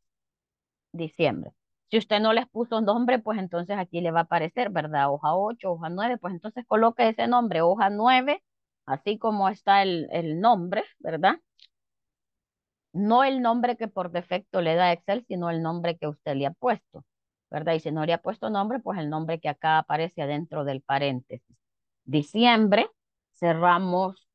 diciembre. Si usted no les puso nombre, pues entonces aquí le va a aparecer, ¿verdad? Hoja 8, hoja 9, pues entonces coloque ese nombre, hoja 9, así como está el, el nombre, ¿verdad? no el nombre que por defecto le da Excel, sino el nombre que usted le ha puesto, ¿verdad? Y si no le ha puesto nombre, pues el nombre que acá aparece adentro del paréntesis. Diciembre, cerramos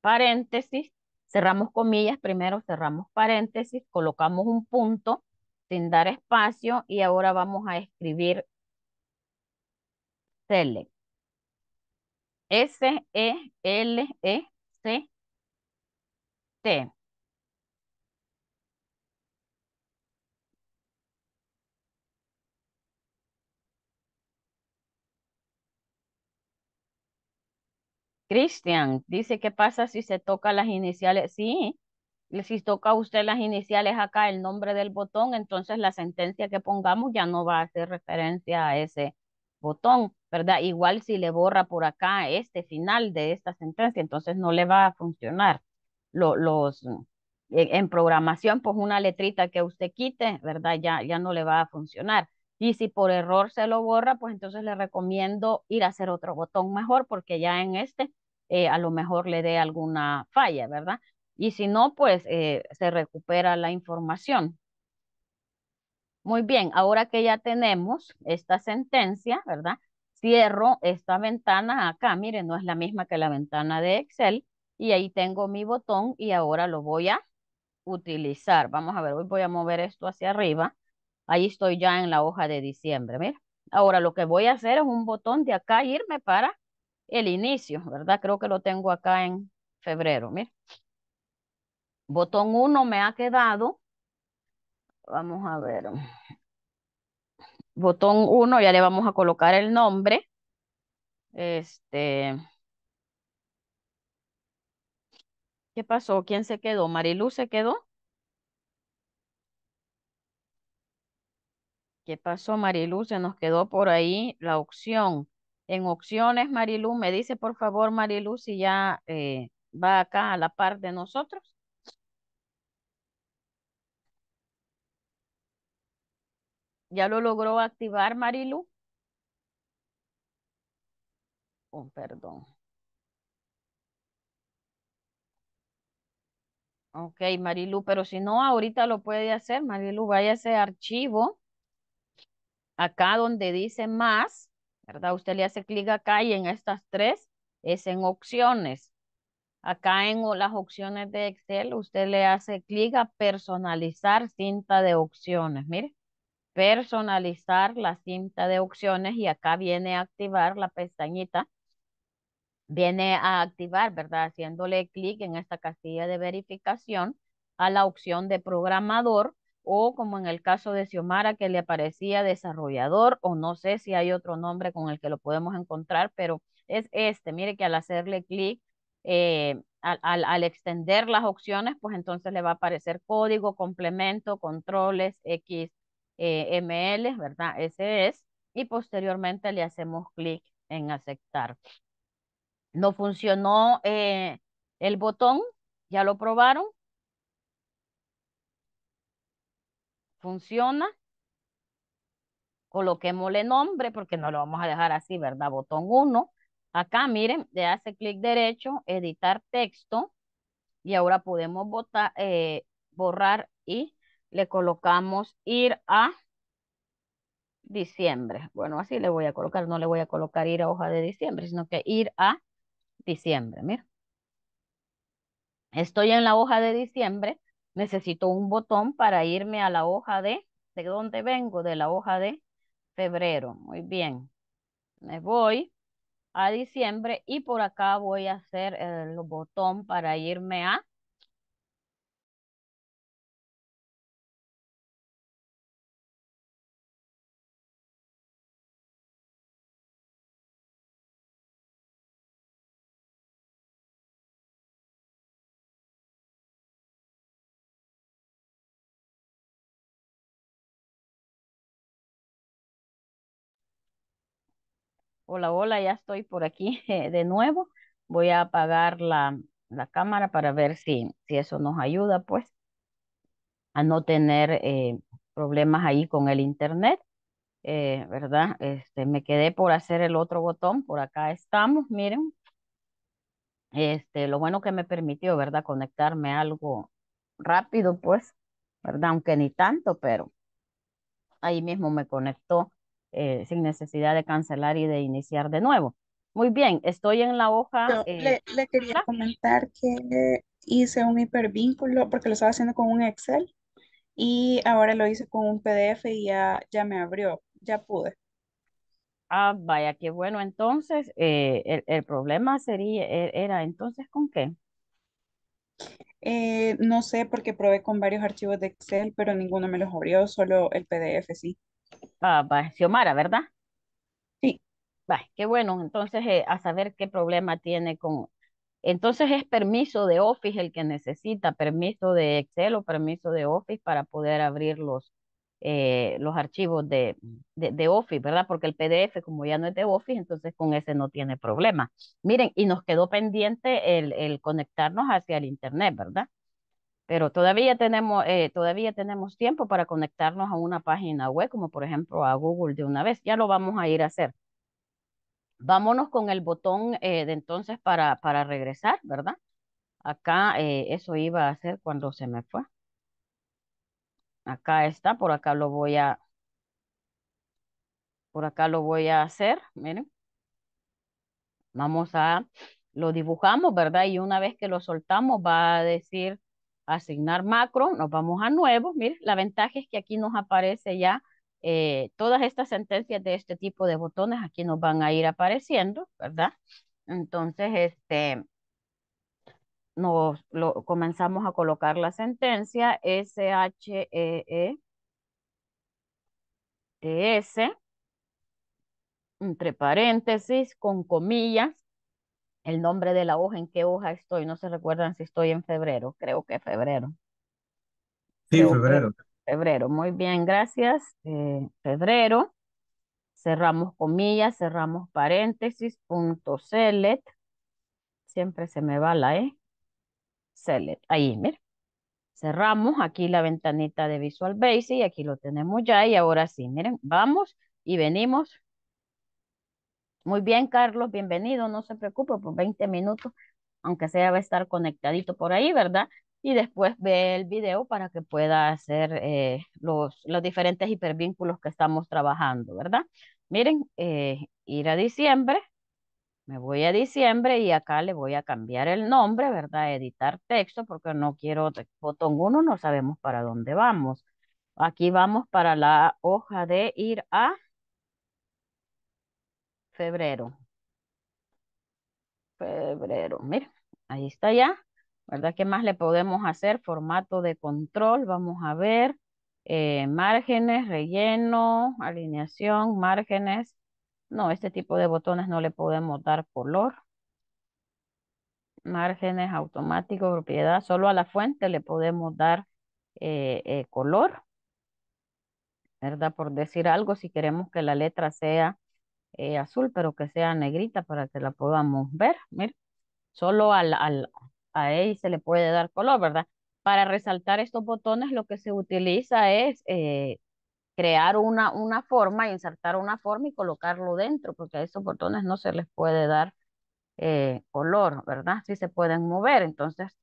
paréntesis, cerramos comillas, primero cerramos paréntesis, colocamos un punto sin dar espacio y ahora vamos a escribir S-E-L-E-C-T. Cristian, dice, ¿qué pasa si se toca las iniciales? Sí, si toca usted las iniciales acá, el nombre del botón, entonces la sentencia que pongamos ya no va a hacer referencia a ese botón, ¿verdad? Igual si le borra por acá este final de esta sentencia, entonces no le va a funcionar. Mm, e, en programación, pues una letrita que usted quite, ¿verdad? Ya, ya no le va a funcionar. Y si por error se lo borra, pues entonces le recomiendo ir a hacer otro botón mejor, porque ya en este eh, a lo mejor le dé alguna falla, ¿verdad? Y si no, pues eh, se recupera la información. Muy bien, ahora que ya tenemos esta sentencia, ¿verdad? Cierro esta ventana acá, miren, no es la misma que la ventana de Excel, y ahí tengo mi botón y ahora lo voy a utilizar. Vamos a ver, hoy voy a mover esto hacia arriba. Ahí estoy ya en la hoja de diciembre, mira. Ahora lo que voy a hacer es un botón de acá, irme para el inicio, ¿verdad? Creo que lo tengo acá en febrero, miren. Botón 1 me ha quedado, vamos a ver, botón 1 ya le vamos a colocar el nombre, este, ¿qué pasó? ¿Quién se quedó? ¿Marilu se quedó? ¿Qué pasó, Marilu? Se nos quedó por ahí la opción en opciones, Marilu. Me dice, por favor, Marilu, si ya eh, va acá a la par de nosotros. ¿Ya lo logró activar, Marilu? Oh, perdón. Ok, Marilu, pero si no, ahorita lo puede hacer. Marilu, vaya a ese archivo. Acá donde dice más. ¿verdad? Usted le hace clic acá y en estas tres es en opciones. Acá en las opciones de Excel, usted le hace clic a personalizar cinta de opciones. Mire, personalizar la cinta de opciones y acá viene a activar la pestañita. Viene a activar, ¿verdad? Haciéndole clic en esta casilla de verificación a la opción de programador o como en el caso de Xiomara que le aparecía desarrollador o no sé si hay otro nombre con el que lo podemos encontrar, pero es este. Mire que al hacerle clic, eh, al, extender las opciones, pues entonces le va a aparecer código, complemento, controles, XML, eh, ¿verdad? Ese es. Y posteriormente le hacemos clic en aceptar. No funcionó eh, el botón, ya lo probaron, funciona, coloquémosle nombre porque no lo vamos a dejar así, ¿verdad? Botón 1. Acá, miren, le hace clic derecho, editar texto y ahora podemos eh, borrar y le colocamos ir a diciembre. Bueno, así le voy a colocar, no le voy a colocar ir a hoja de diciembre, sino que ir a diciembre, Miren. Estoy en la hoja de diciembre necesito un botón para irme a la hoja de, ¿de dónde vengo? De la hoja de febrero. Muy bien. Me voy a diciembre y por acá voy a hacer el botón para irme a Hola, hola, ya estoy por aquí de nuevo. Voy a apagar la, la cámara para ver si, si eso nos ayuda, pues, a no tener eh, problemas ahí con el internet, eh, ¿verdad? Este, me quedé por hacer el otro botón, por acá estamos, miren. Este, lo bueno que me permitió, ¿verdad? Conectarme algo rápido, pues, ¿verdad? Aunque ni tanto, pero ahí mismo me conectó eh, sin necesidad de cancelar y de iniciar de nuevo. Muy bien, estoy en la hoja. Eh, le, quería ¿Ah? comentar que hice un hipervínculo porque lo estaba haciendo con un Excel y ahora lo hice con un PDF y ya, ya me abrió, ya pude. Ah, vaya, qué bueno. Entonces, eh, el, problema sería, e, era entonces con qué? no sé, porque probé con varios archivos de Excel, pero ninguno me los abrió, solo el PDF sí. Ah, Xiomara, ¿verdad? Sí. qué bueno. Entonces, eh, a saber qué problema tiene con... Entonces, es permiso de Office el que necesita, permiso de Excel o permiso de Office para poder abrir los, eh, los archivos de, de, de, Office, ¿verdad? Porque el PDF, como ya no es de Office, entonces con ese no tiene problema. Miren, y nos quedó pendiente el, el conectarnos hacia el Internet, ¿verdad? pero todavía tenemos, eh, todavía tenemos tiempo para conectarnos a una página web, como por ejemplo a Google de una vez. Ya lo vamos a ir a hacer. Vámonos con el botón eh, de entonces para, para regresar, ¿verdad? Acá eh, eso iba a hacer cuando se me fue. Acá está, por acá lo voy a, por acá lo voy a hacer, miren. Vamos a, lo dibujamos, ¿verdad? Y una vez que lo soltamos va a decir asignar macro, nos vamos a nuevo. Miren, la ventaja es que aquí nos aparece ya eh, todas estas sentencias de este tipo de botones, aquí nos van a ir apareciendo, ¿verdad? Entonces, este, nos lo, comenzamos a colocar la sentencia S-H-E-E-T-S, e e, entre paréntesis, con comillas, el nombre de la hoja, en qué hoja estoy. No se recuerdan si estoy en febrero. Creo que febrero. Sí, febrero. Febrero. Muy bien, gracias. Eh, febrero. Cerramos comillas, cerramos paréntesis, punto select. Siempre se me va la E. Select. Ahí, miren Cerramos aquí la ventanita de Visual Basic. Aquí lo tenemos ya. Y ahora sí, miren, vamos y venimos muy bien, Carlos, bienvenido, no se preocupe, por 20 minutos, aunque sea va a estar conectadito por ahí, ¿verdad? Y después ve el video para que pueda hacer eh, los, los diferentes hipervínculos que estamos trabajando, ¿verdad? Miren, eh, ir a diciembre, me voy a diciembre y acá le voy a cambiar el nombre, ¿verdad? Editar texto porque no quiero botón uno, no sabemos para dónde vamos. Aquí vamos para la hoja de ir a Febrero. Febrero. Mira, ahí está ya. ¿Verdad? ¿Qué más le podemos hacer? Formato de control. Vamos a ver. Eh, márgenes, relleno, alineación, márgenes. No, este tipo de botones no le podemos dar color. Márgenes automático propiedad. Solo a la fuente le podemos dar eh, eh, color. ¿Verdad? Por decir algo, si queremos que la letra sea eh, azul, pero que sea negrita para que la podamos ver. Mira, solo al, al, a él se le puede dar color, ¿verdad? Para resaltar estos botones lo que se utiliza es eh, crear una, una forma, insertar una forma y colocarlo dentro, porque a estos botones no se les puede dar eh, color, ¿verdad? Sí se pueden mover, entonces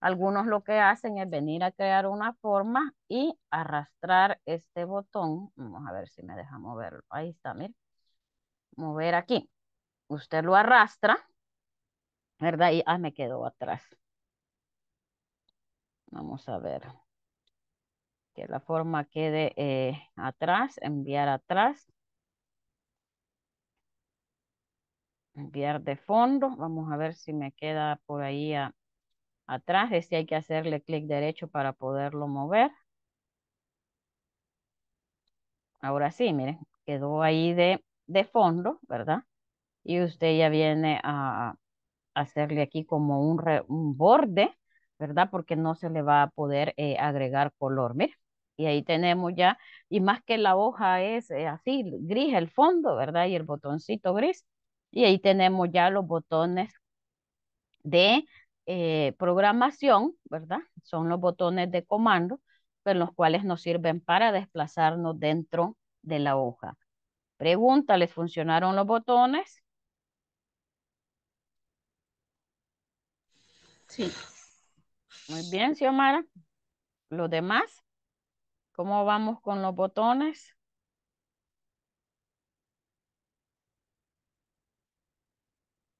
algunos lo que hacen es venir a crear una forma y arrastrar este botón. Vamos a ver si me deja moverlo. Ahí está, mira mover aquí. Usted lo arrastra, ¿verdad? Y, ah, me quedó atrás. Vamos a ver. Que la forma quede eh, atrás, enviar atrás. Enviar de fondo. Vamos a ver si me queda por ahí ah, atrás, atrás. Este si hay que hacerle clic derecho para poderlo mover. Ahora sí, miren, quedó ahí de de fondo, ¿verdad? Y usted ya viene a hacerle aquí como un, borde, ¿verdad? Porque no se le va a poder eh, agregar color, mire. Y ahí tenemos ya, y más que la hoja es eh, así, gris el fondo, ¿verdad? Y el botoncito gris. Y ahí tenemos ya los botones de eh, programación, ¿verdad? Son los botones de comando, pero los cuales nos sirven para desplazarnos dentro de la hoja. Pregunta, ¿les funcionaron los botones? Sí. Muy bien, Xiomara. ¿Los demás? ¿Cómo vamos con los botones?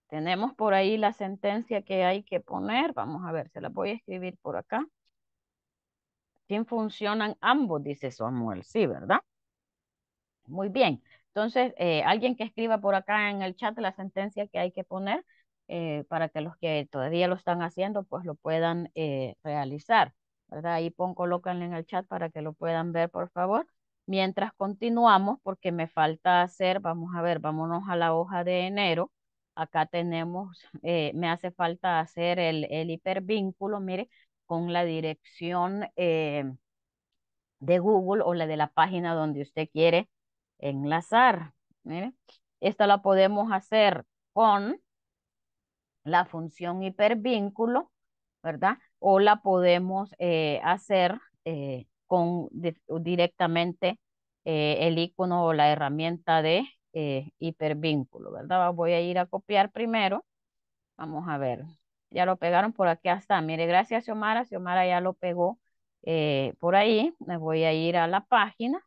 Tenemos por ahí la sentencia que hay que poner. Vamos a ver, se la voy a escribir por acá. ¿Quién funcionan ambos? Dice Samuel. Sí, ¿verdad? Muy bien. Entonces, eh, alguien que escriba por acá en el chat la sentencia que hay que poner eh, para que los que todavía lo están haciendo, pues lo puedan eh, realizar. ¿verdad? Ahí pon, colócanle en el chat para que lo puedan ver, por favor. Mientras continuamos, porque me falta hacer, vamos a ver, vámonos a la hoja de enero. Acá tenemos, me hace falta hacer el, hipervínculo, mire, con la dirección de Google o la de la página donde usted quiere enlazar. Mire, ¿eh? esta la podemos hacer con la función hipervínculo, ¿verdad? O la podemos eh, hacer eh, con directamente el icono o la herramienta de hipervínculo, ¿verdad? Voy a ir a copiar primero. Vamos a ver. Ya lo pegaron por aquí hasta. Mire, gracias Xiomara. Xiomara ya lo pegó por ahí. Me voy a ir a la página.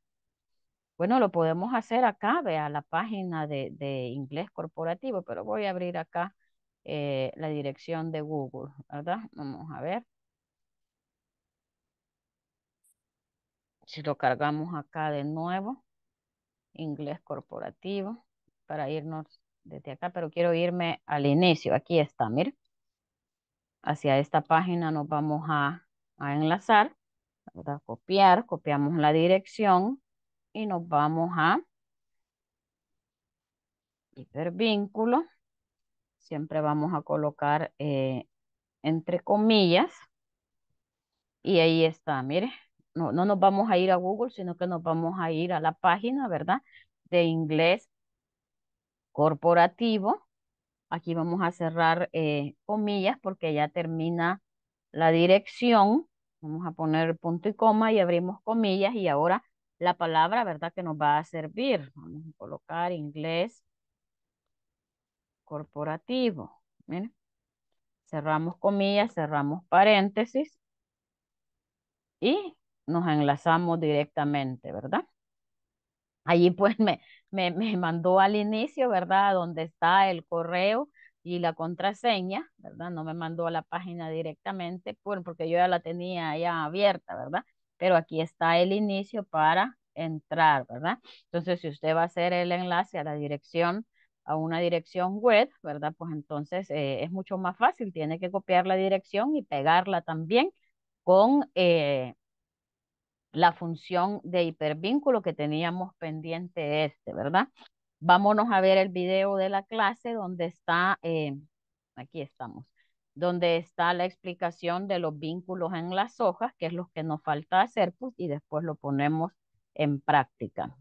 Bueno, lo podemos hacer acá, vea la página de, inglés corporativo, pero voy a abrir acá eh, la dirección de Google, ¿verdad? Vamos a ver. Si lo cargamos acá de nuevo, inglés corporativo, para irnos desde acá, pero quiero irme al inicio. Aquí está, mire. Hacia esta página nos vamos a, a enlazar, ¿verdad? Copiar, copiamos la dirección y nos vamos a hipervínculo. Siempre vamos a colocar eh, entre comillas. Y ahí está, mire. No, no nos vamos a ir a Google, sino que nos vamos a ir a la página, ¿verdad? De inglés corporativo. Aquí vamos a cerrar eh, comillas porque ya termina la dirección. Vamos a poner punto y coma y abrimos comillas y ahora la palabra, ¿verdad? Que nos va a servir. Vamos a colocar inglés corporativo. Cerramos comillas, cerramos paréntesis y nos enlazamos directamente, ¿verdad? Allí pues me, me, me mandó al inicio, ¿verdad? Donde está el correo y la contraseña, ¿verdad? No me mandó a la página directamente porque yo ya la tenía ya abierta, ¿verdad? pero aquí está el inicio para entrar, ¿verdad? Entonces, si usted va a hacer el enlace a la dirección, a una dirección web, ¿verdad? Pues entonces eh, es mucho más fácil, tiene que copiar la dirección y pegarla también con eh, la función de hipervínculo que teníamos pendiente este, ¿verdad? Vámonos a ver el video de la clase donde está, eh, aquí estamos, donde está la explicación de los vínculos en las hojas, que es lo que nos falta hacer, pues, y después lo ponemos en práctica.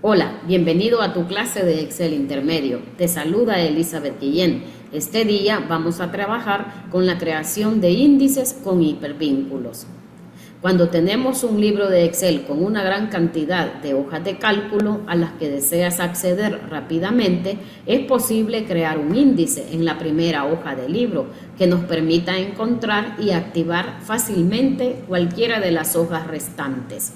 Hola, bienvenido a tu clase de Excel Intermedio. Te saluda Elizabeth Guillén. Este día vamos a trabajar con la creación de índices con hipervínculos. Cuando tenemos un libro de Excel con una gran cantidad de hojas de cálculo a las que deseas acceder rápidamente, es posible crear un índice en la primera hoja del libro que nos permita encontrar y activar fácilmente cualquiera de las hojas restantes.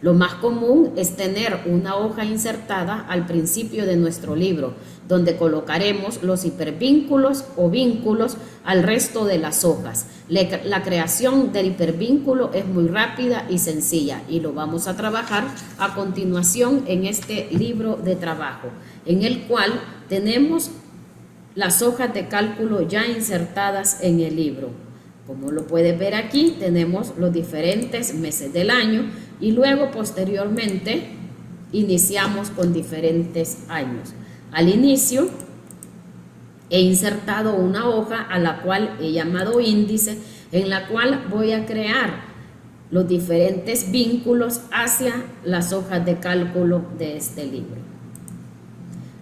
Lo más común es tener una hoja insertada al principio de nuestro libro, donde colocaremos los hipervínculos o vínculos al resto de las hojas. La creación del hipervínculo es muy rápida y sencilla y lo vamos a trabajar a continuación en este libro de trabajo, en el cual tenemos las hojas de cálculo ya insertadas en el libro. Como lo puedes ver aquí, tenemos los diferentes meses del año y luego posteriormente iniciamos con diferentes años al inicio he insertado una hoja a la cual he llamado índice, en la cual voy a crear los diferentes vínculos hacia las hojas de cálculo de este libro.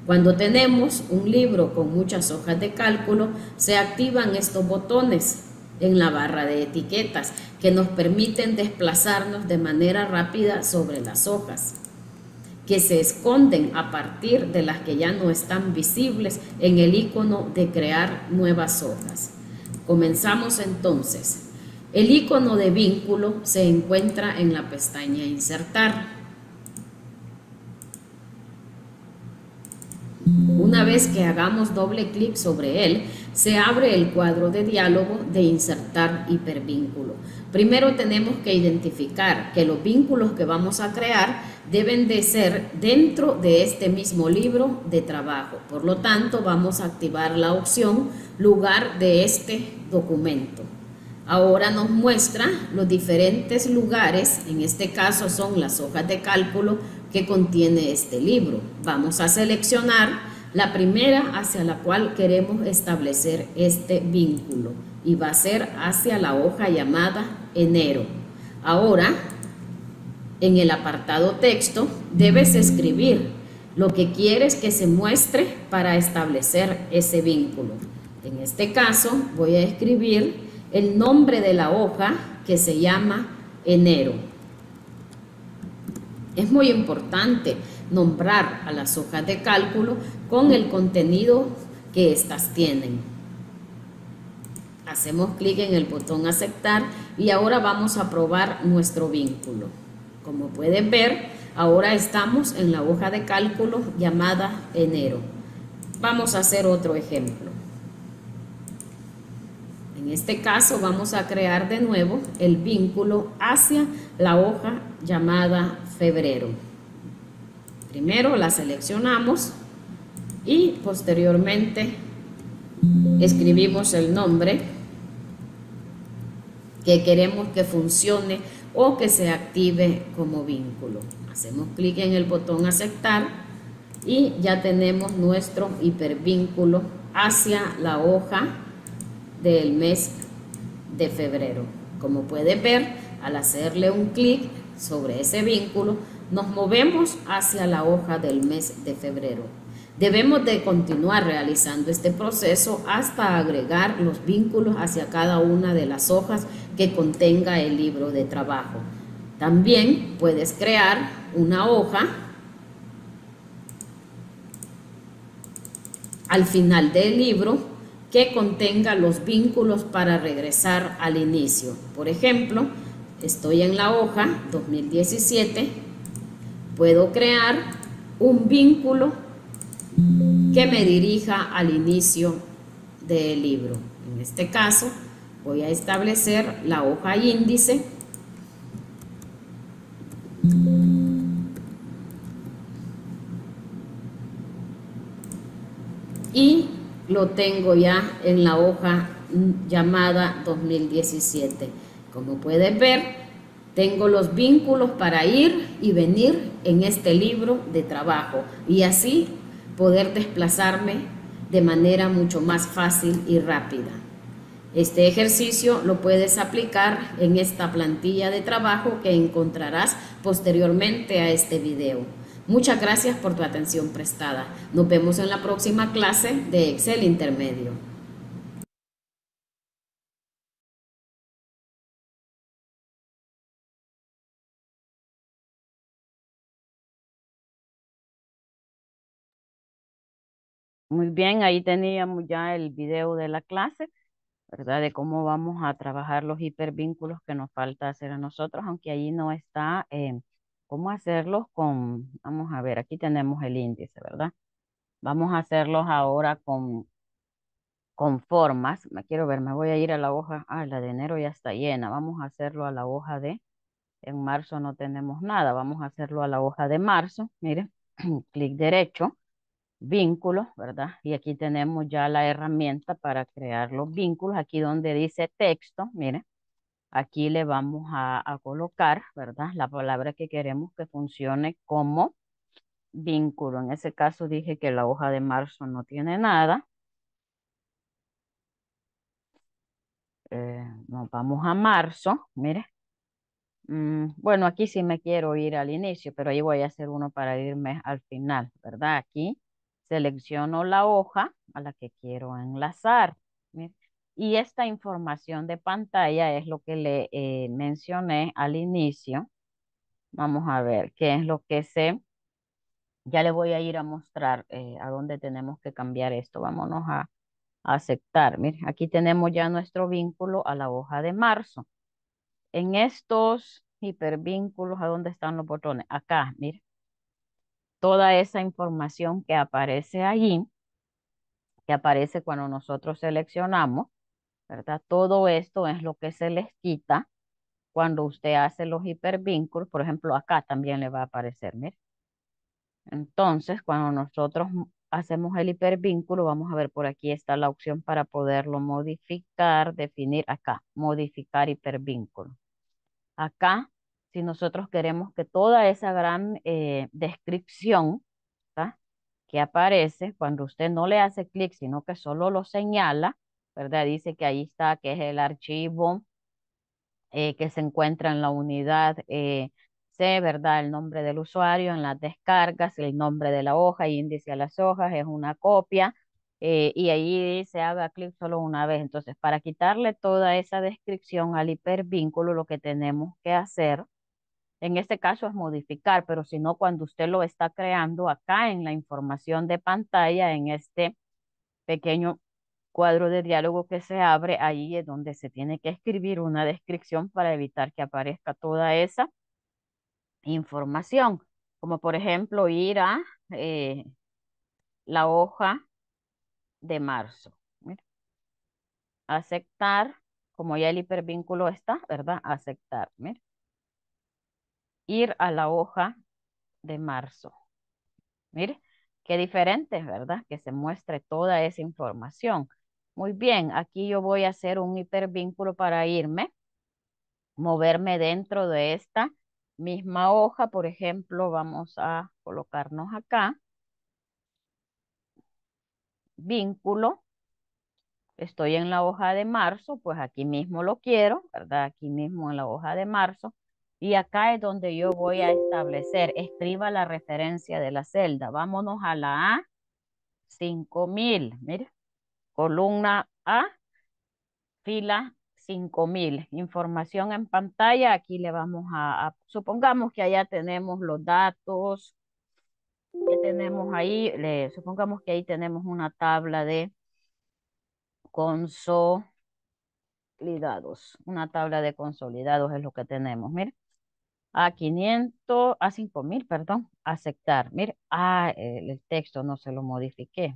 Cuando tenemos un libro con muchas hojas de cálculo, se activan estos botones en la barra de etiquetas que nos permiten desplazarnos de manera rápida sobre las hojas que se esconden a partir de las que ya no están visibles en el icono de crear nuevas hojas. Comenzamos entonces. El icono de vínculo se encuentra en la pestaña Insertar. Una vez que hagamos doble clic sobre él, se abre el cuadro de diálogo de Insertar hipervínculo. Primero tenemos que identificar que los vínculos que vamos a crear deben de ser dentro de este mismo libro de trabajo. Por lo tanto, vamos a activar la opción lugar de este documento. Ahora nos muestra los diferentes lugares, en este caso son las hojas de cálculo que contiene este libro. Vamos a seleccionar la primera hacia la cual queremos establecer este vínculo y va a ser hacia la hoja llamada enero. Ahora, en el apartado texto, debes escribir lo que quieres que se muestre para establecer ese vínculo. En este caso, voy a escribir el nombre de la hoja que se llama enero. Es muy importante nombrar a las hojas de cálculo con el contenido que éstas tienen hacemos clic en el botón aceptar y ahora vamos a probar nuestro vínculo. Como pueden ver, ahora estamos en la hoja de cálculo llamada enero. Vamos a hacer otro ejemplo. En este caso vamos a crear de nuevo el vínculo hacia la hoja llamada febrero. Primero la seleccionamos y posteriormente escribimos el nombre que queremos que funcione o que se active como vínculo. Hacemos clic en el botón aceptar y ya tenemos nuestro hipervínculo hacia la hoja del mes de febrero. Como puede ver, al hacerle un clic sobre ese vínculo, nos movemos hacia la hoja del mes de febrero. Debemos de continuar realizando este proceso hasta agregar los vínculos hacia cada una de las hojas que contenga el libro de trabajo. También puedes crear una hoja al final del libro que contenga los vínculos para regresar al inicio. Por ejemplo, estoy en la hoja 2017, puedo crear un vínculo que me dirija al inicio del libro. En este caso, voy a establecer la hoja índice y lo tengo ya en la hoja llamada 2017. Como puedes ver, tengo los vínculos para ir y venir en este libro de trabajo y así poder desplazarme de manera mucho más fácil y rápida. Este ejercicio lo puedes aplicar en esta plantilla de trabajo que encontrarás posteriormente a este video. Muchas gracias por tu atención prestada. Nos vemos en la próxima clase de Excel Intermedio. Muy bien, ahí teníamos ya el video de la clase, ¿verdad? De cómo vamos a trabajar los hipervínculos que nos falta hacer a nosotros, aunque ahí no está eh, cómo hacerlos con, vamos a ver, aquí tenemos el índice, ¿verdad? Vamos a hacerlos ahora con, con formas. Me quiero ver, me voy a ir a la hoja, ah, la de enero ya está llena. Vamos a hacerlo a la hoja de, en marzo no tenemos nada, vamos a hacerlo a la hoja de marzo. Miren, clic derecho vínculos, ¿verdad? Y aquí tenemos ya la herramienta para crear los vínculos. Aquí donde dice texto, mire, aquí le vamos a, colocar, ¿verdad? La palabra que queremos que funcione como vínculo. En ese caso dije que la hoja de marzo no tiene nada. Eh, nos vamos a marzo, mire. Mm, bueno, aquí sí me quiero ir al inicio, pero ahí voy a hacer uno para irme al final, ¿verdad? Aquí Selecciono la hoja a la que quiero enlazar. Y esta información de pantalla es lo que le eh, mencioné al inicio. Vamos a ver qué es lo que se... Ya le voy a ir a mostrar eh, a dónde tenemos que cambiar esto. Vámonos a, aceptar. aquí tenemos ya nuestro vínculo a la hoja de marzo. En estos hipervínculos, ¿a dónde están los botones? Acá, mire toda esa información que aparece allí, que aparece cuando nosotros seleccionamos, ¿verdad? Todo esto es lo que se les quita cuando usted hace los hipervínculos. Por ejemplo, acá también le va a aparecer, mire. Entonces, cuando nosotros hacemos el hipervínculo, vamos a ver por aquí está la opción para poderlo modificar, definir acá, modificar hipervínculo. Acá si nosotros queremos que toda esa gran eh, descripción que aparece, cuando usted no le hace clic, sino que solo lo señala, ¿verdad? Dice que ahí está, que es el archivo eh, que se encuentra en la unidad eh, C, ¿verdad? El nombre del usuario, en las descargas, el nombre de la hoja, índice a las hojas, es una copia. y ahí dice haga clic solo una vez. Entonces, para quitarle toda esa descripción al hipervínculo, lo que tenemos que hacer en este caso es modificar, pero si no, cuando usted lo está creando acá en la información de pantalla, en este pequeño cuadro de diálogo que se abre, ahí es donde se tiene que escribir una descripción para evitar que aparezca toda esa información. Como por ejemplo ir a eh, la hoja de marzo. Aceptar, como ya el hipervínculo está, ¿verdad? Aceptar, mira ir a la hoja de marzo. Mire, qué diferente, ¿verdad? Que se muestre toda esa información. Muy bien, aquí yo voy a hacer un hipervínculo para irme, moverme dentro de esta misma hoja. Por ejemplo, vamos a colocarnos acá. Vínculo. Estoy en la hoja de marzo, pues aquí mismo lo quiero, ¿verdad? Aquí mismo en la hoja de marzo y acá es donde yo voy a establecer, escriba la referencia de la celda. Vámonos a la A, 5000, mire, columna A, fila 5000. Información en pantalla, aquí le vamos a, supongamos que allá tenemos los datos, que tenemos ahí, le, supongamos que ahí tenemos una tabla de consolidados, una tabla de consolidados es lo que tenemos, mire a 500, a 5000, perdón, aceptar. Mire, ah, el, texto no se lo modifiqué.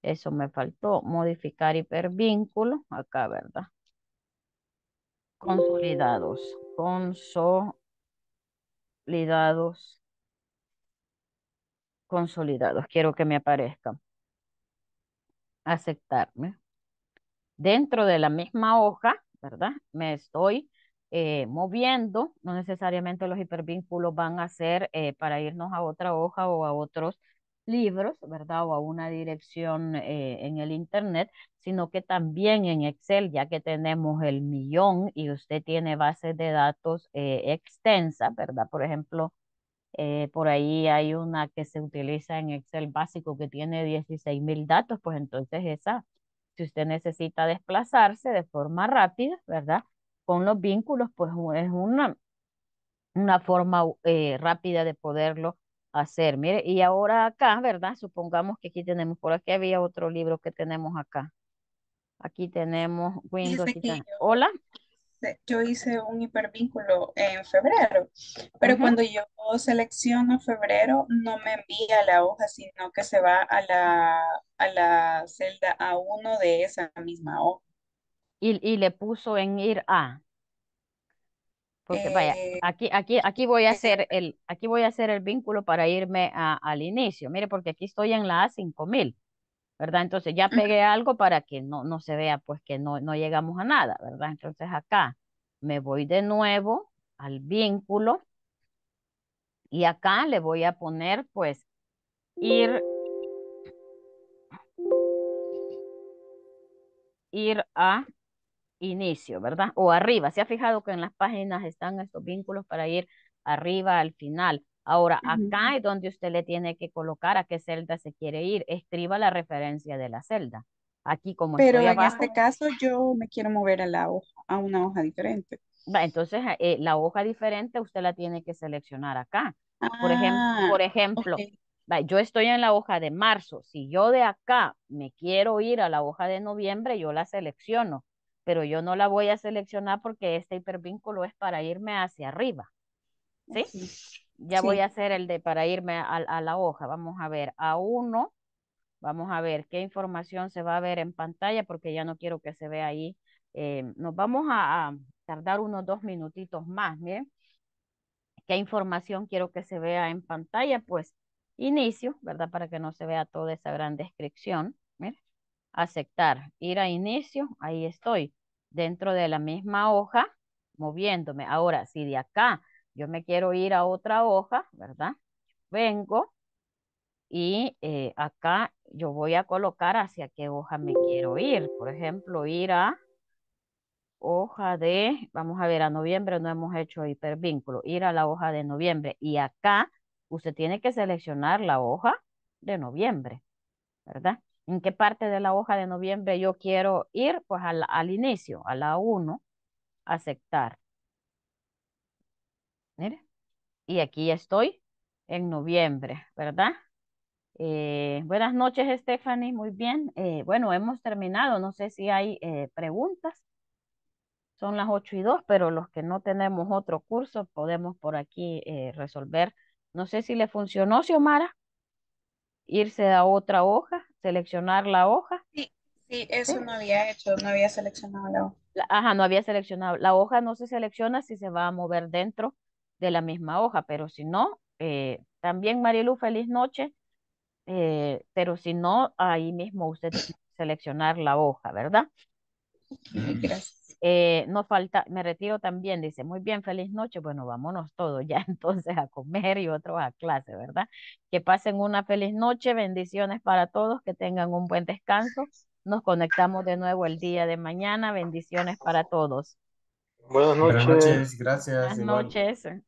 Eso me faltó, modificar hipervínculo, acá, ¿verdad? Consolidados, consolidados, consolidados, quiero que me aparezca. Aceptarme. Dentro de la misma hoja, ¿verdad? Me estoy eh, moviendo, no necesariamente los hipervínculos van a ser eh, para irnos a otra hoja o a otros libros, ¿verdad? O a una dirección eh, en el Internet, sino que también en Excel, ya que tenemos el millón y usted tiene bases de datos extensa ¿verdad? Por ejemplo, por ahí hay una que se utiliza en Excel básico que tiene 16 mil datos, pues entonces esa, si usted necesita desplazarse de forma rápida, ¿verdad? con los vínculos, pues es una, una forma eh, rápida de poderlo hacer. Mire, y ahora acá, ¿verdad? Supongamos que aquí tenemos, por aquí había otro libro que tenemos acá. Aquí tenemos Windows. Hola. Yo hice un hipervínculo en febrero, pero cuando yo selecciono febrero no me envía la hoja, sino que se va a la, a la celda A1 de esa misma hoja y, le puso en ir a. Porque vaya, eh, aquí, aquí, aquí voy a eh, hacer el, aquí voy a hacer el vínculo para irme al inicio. Mire, porque aquí estoy en la A5000, ¿verdad? Entonces ya pegué algo para que no, no se vea pues que no, no llegamos a nada, ¿verdad? Entonces acá me voy de nuevo al vínculo y acá le voy a poner pues ir ir a inicio, ¿verdad? O arriba. ¿Se ha fijado que en las páginas están estos vínculos para ir arriba al final? Ahora, acá es donde usted le tiene que colocar a qué celda se quiere ir. Escriba la referencia de la celda. Aquí como Pero en este caso yo me quiero mover a la hoja, a una hoja diferente. Entonces, eh, eh, la hoja diferente usted la tiene que seleccionar acá. por, ejemplo, ah, por ejemplo Yo estoy en la hoja de marzo. Si yo de acá me quiero ir a la hoja de noviembre, yo la selecciono pero yo no la voy a seleccionar porque este hipervínculo es para irme hacia arriba. Ah, ¿Sí? Ya voy a hacer el de para irme a, la hoja. Vamos a ver, a uno, vamos a ver qué información se va a ver en pantalla porque ya no quiero que se vea ahí. Eh, nos vamos a, tardar unos dos minutitos más, ¿Qué información quiero que se vea en pantalla? Pues inicio, ¿verdad? Para que no se vea toda esa gran descripción aceptar, ir a inicio, ahí estoy, dentro de la misma hoja, moviéndome. Ahora, si de acá yo me quiero ir a otra hoja, ¿verdad? Vengo y eh, acá yo voy a colocar hacia qué hoja me quiero ir. Por ejemplo, ir a hoja de, vamos a ver, a noviembre no hemos hecho hipervínculo, ir a la hoja de noviembre. Y acá usted tiene que seleccionar la hoja de noviembre, ¿verdad? en qué parte de la hoja de noviembre yo quiero ir, pues al, inicio, a la 1, aceptar. Mire, y aquí estoy en noviembre, ¿verdad? Eh, buenas noches, Stephanie, muy bien. Eh, bueno, hemos terminado, no sé si hay eh, preguntas. Son las 8 y 2, pero los que no tenemos otro curso podemos por aquí resolver. No sé si le funcionó, Xiomara, irse a otra hoja seleccionar la hoja. Sí, sí, eso no había hecho, no había seleccionado la hoja. ajá, no había seleccionado. La hoja no se selecciona si se va a mover dentro de la misma hoja, pero si no, eh, también Marilu, feliz noche. Eh, pero si no, ahí mismo usted tiene que seleccionar la hoja, ¿verdad? Gracias. Eh, no falta, me retiro también, dice, muy bien, feliz noche. Bueno, vámonos todos ya entonces a comer y otros a clase, ¿verdad? Que pasen una feliz noche, bendiciones para todos, que tengan un buen descanso. Nos conectamos de nuevo el día de mañana, bendiciones para todos. Buenas noches. gracias. Buenas noches.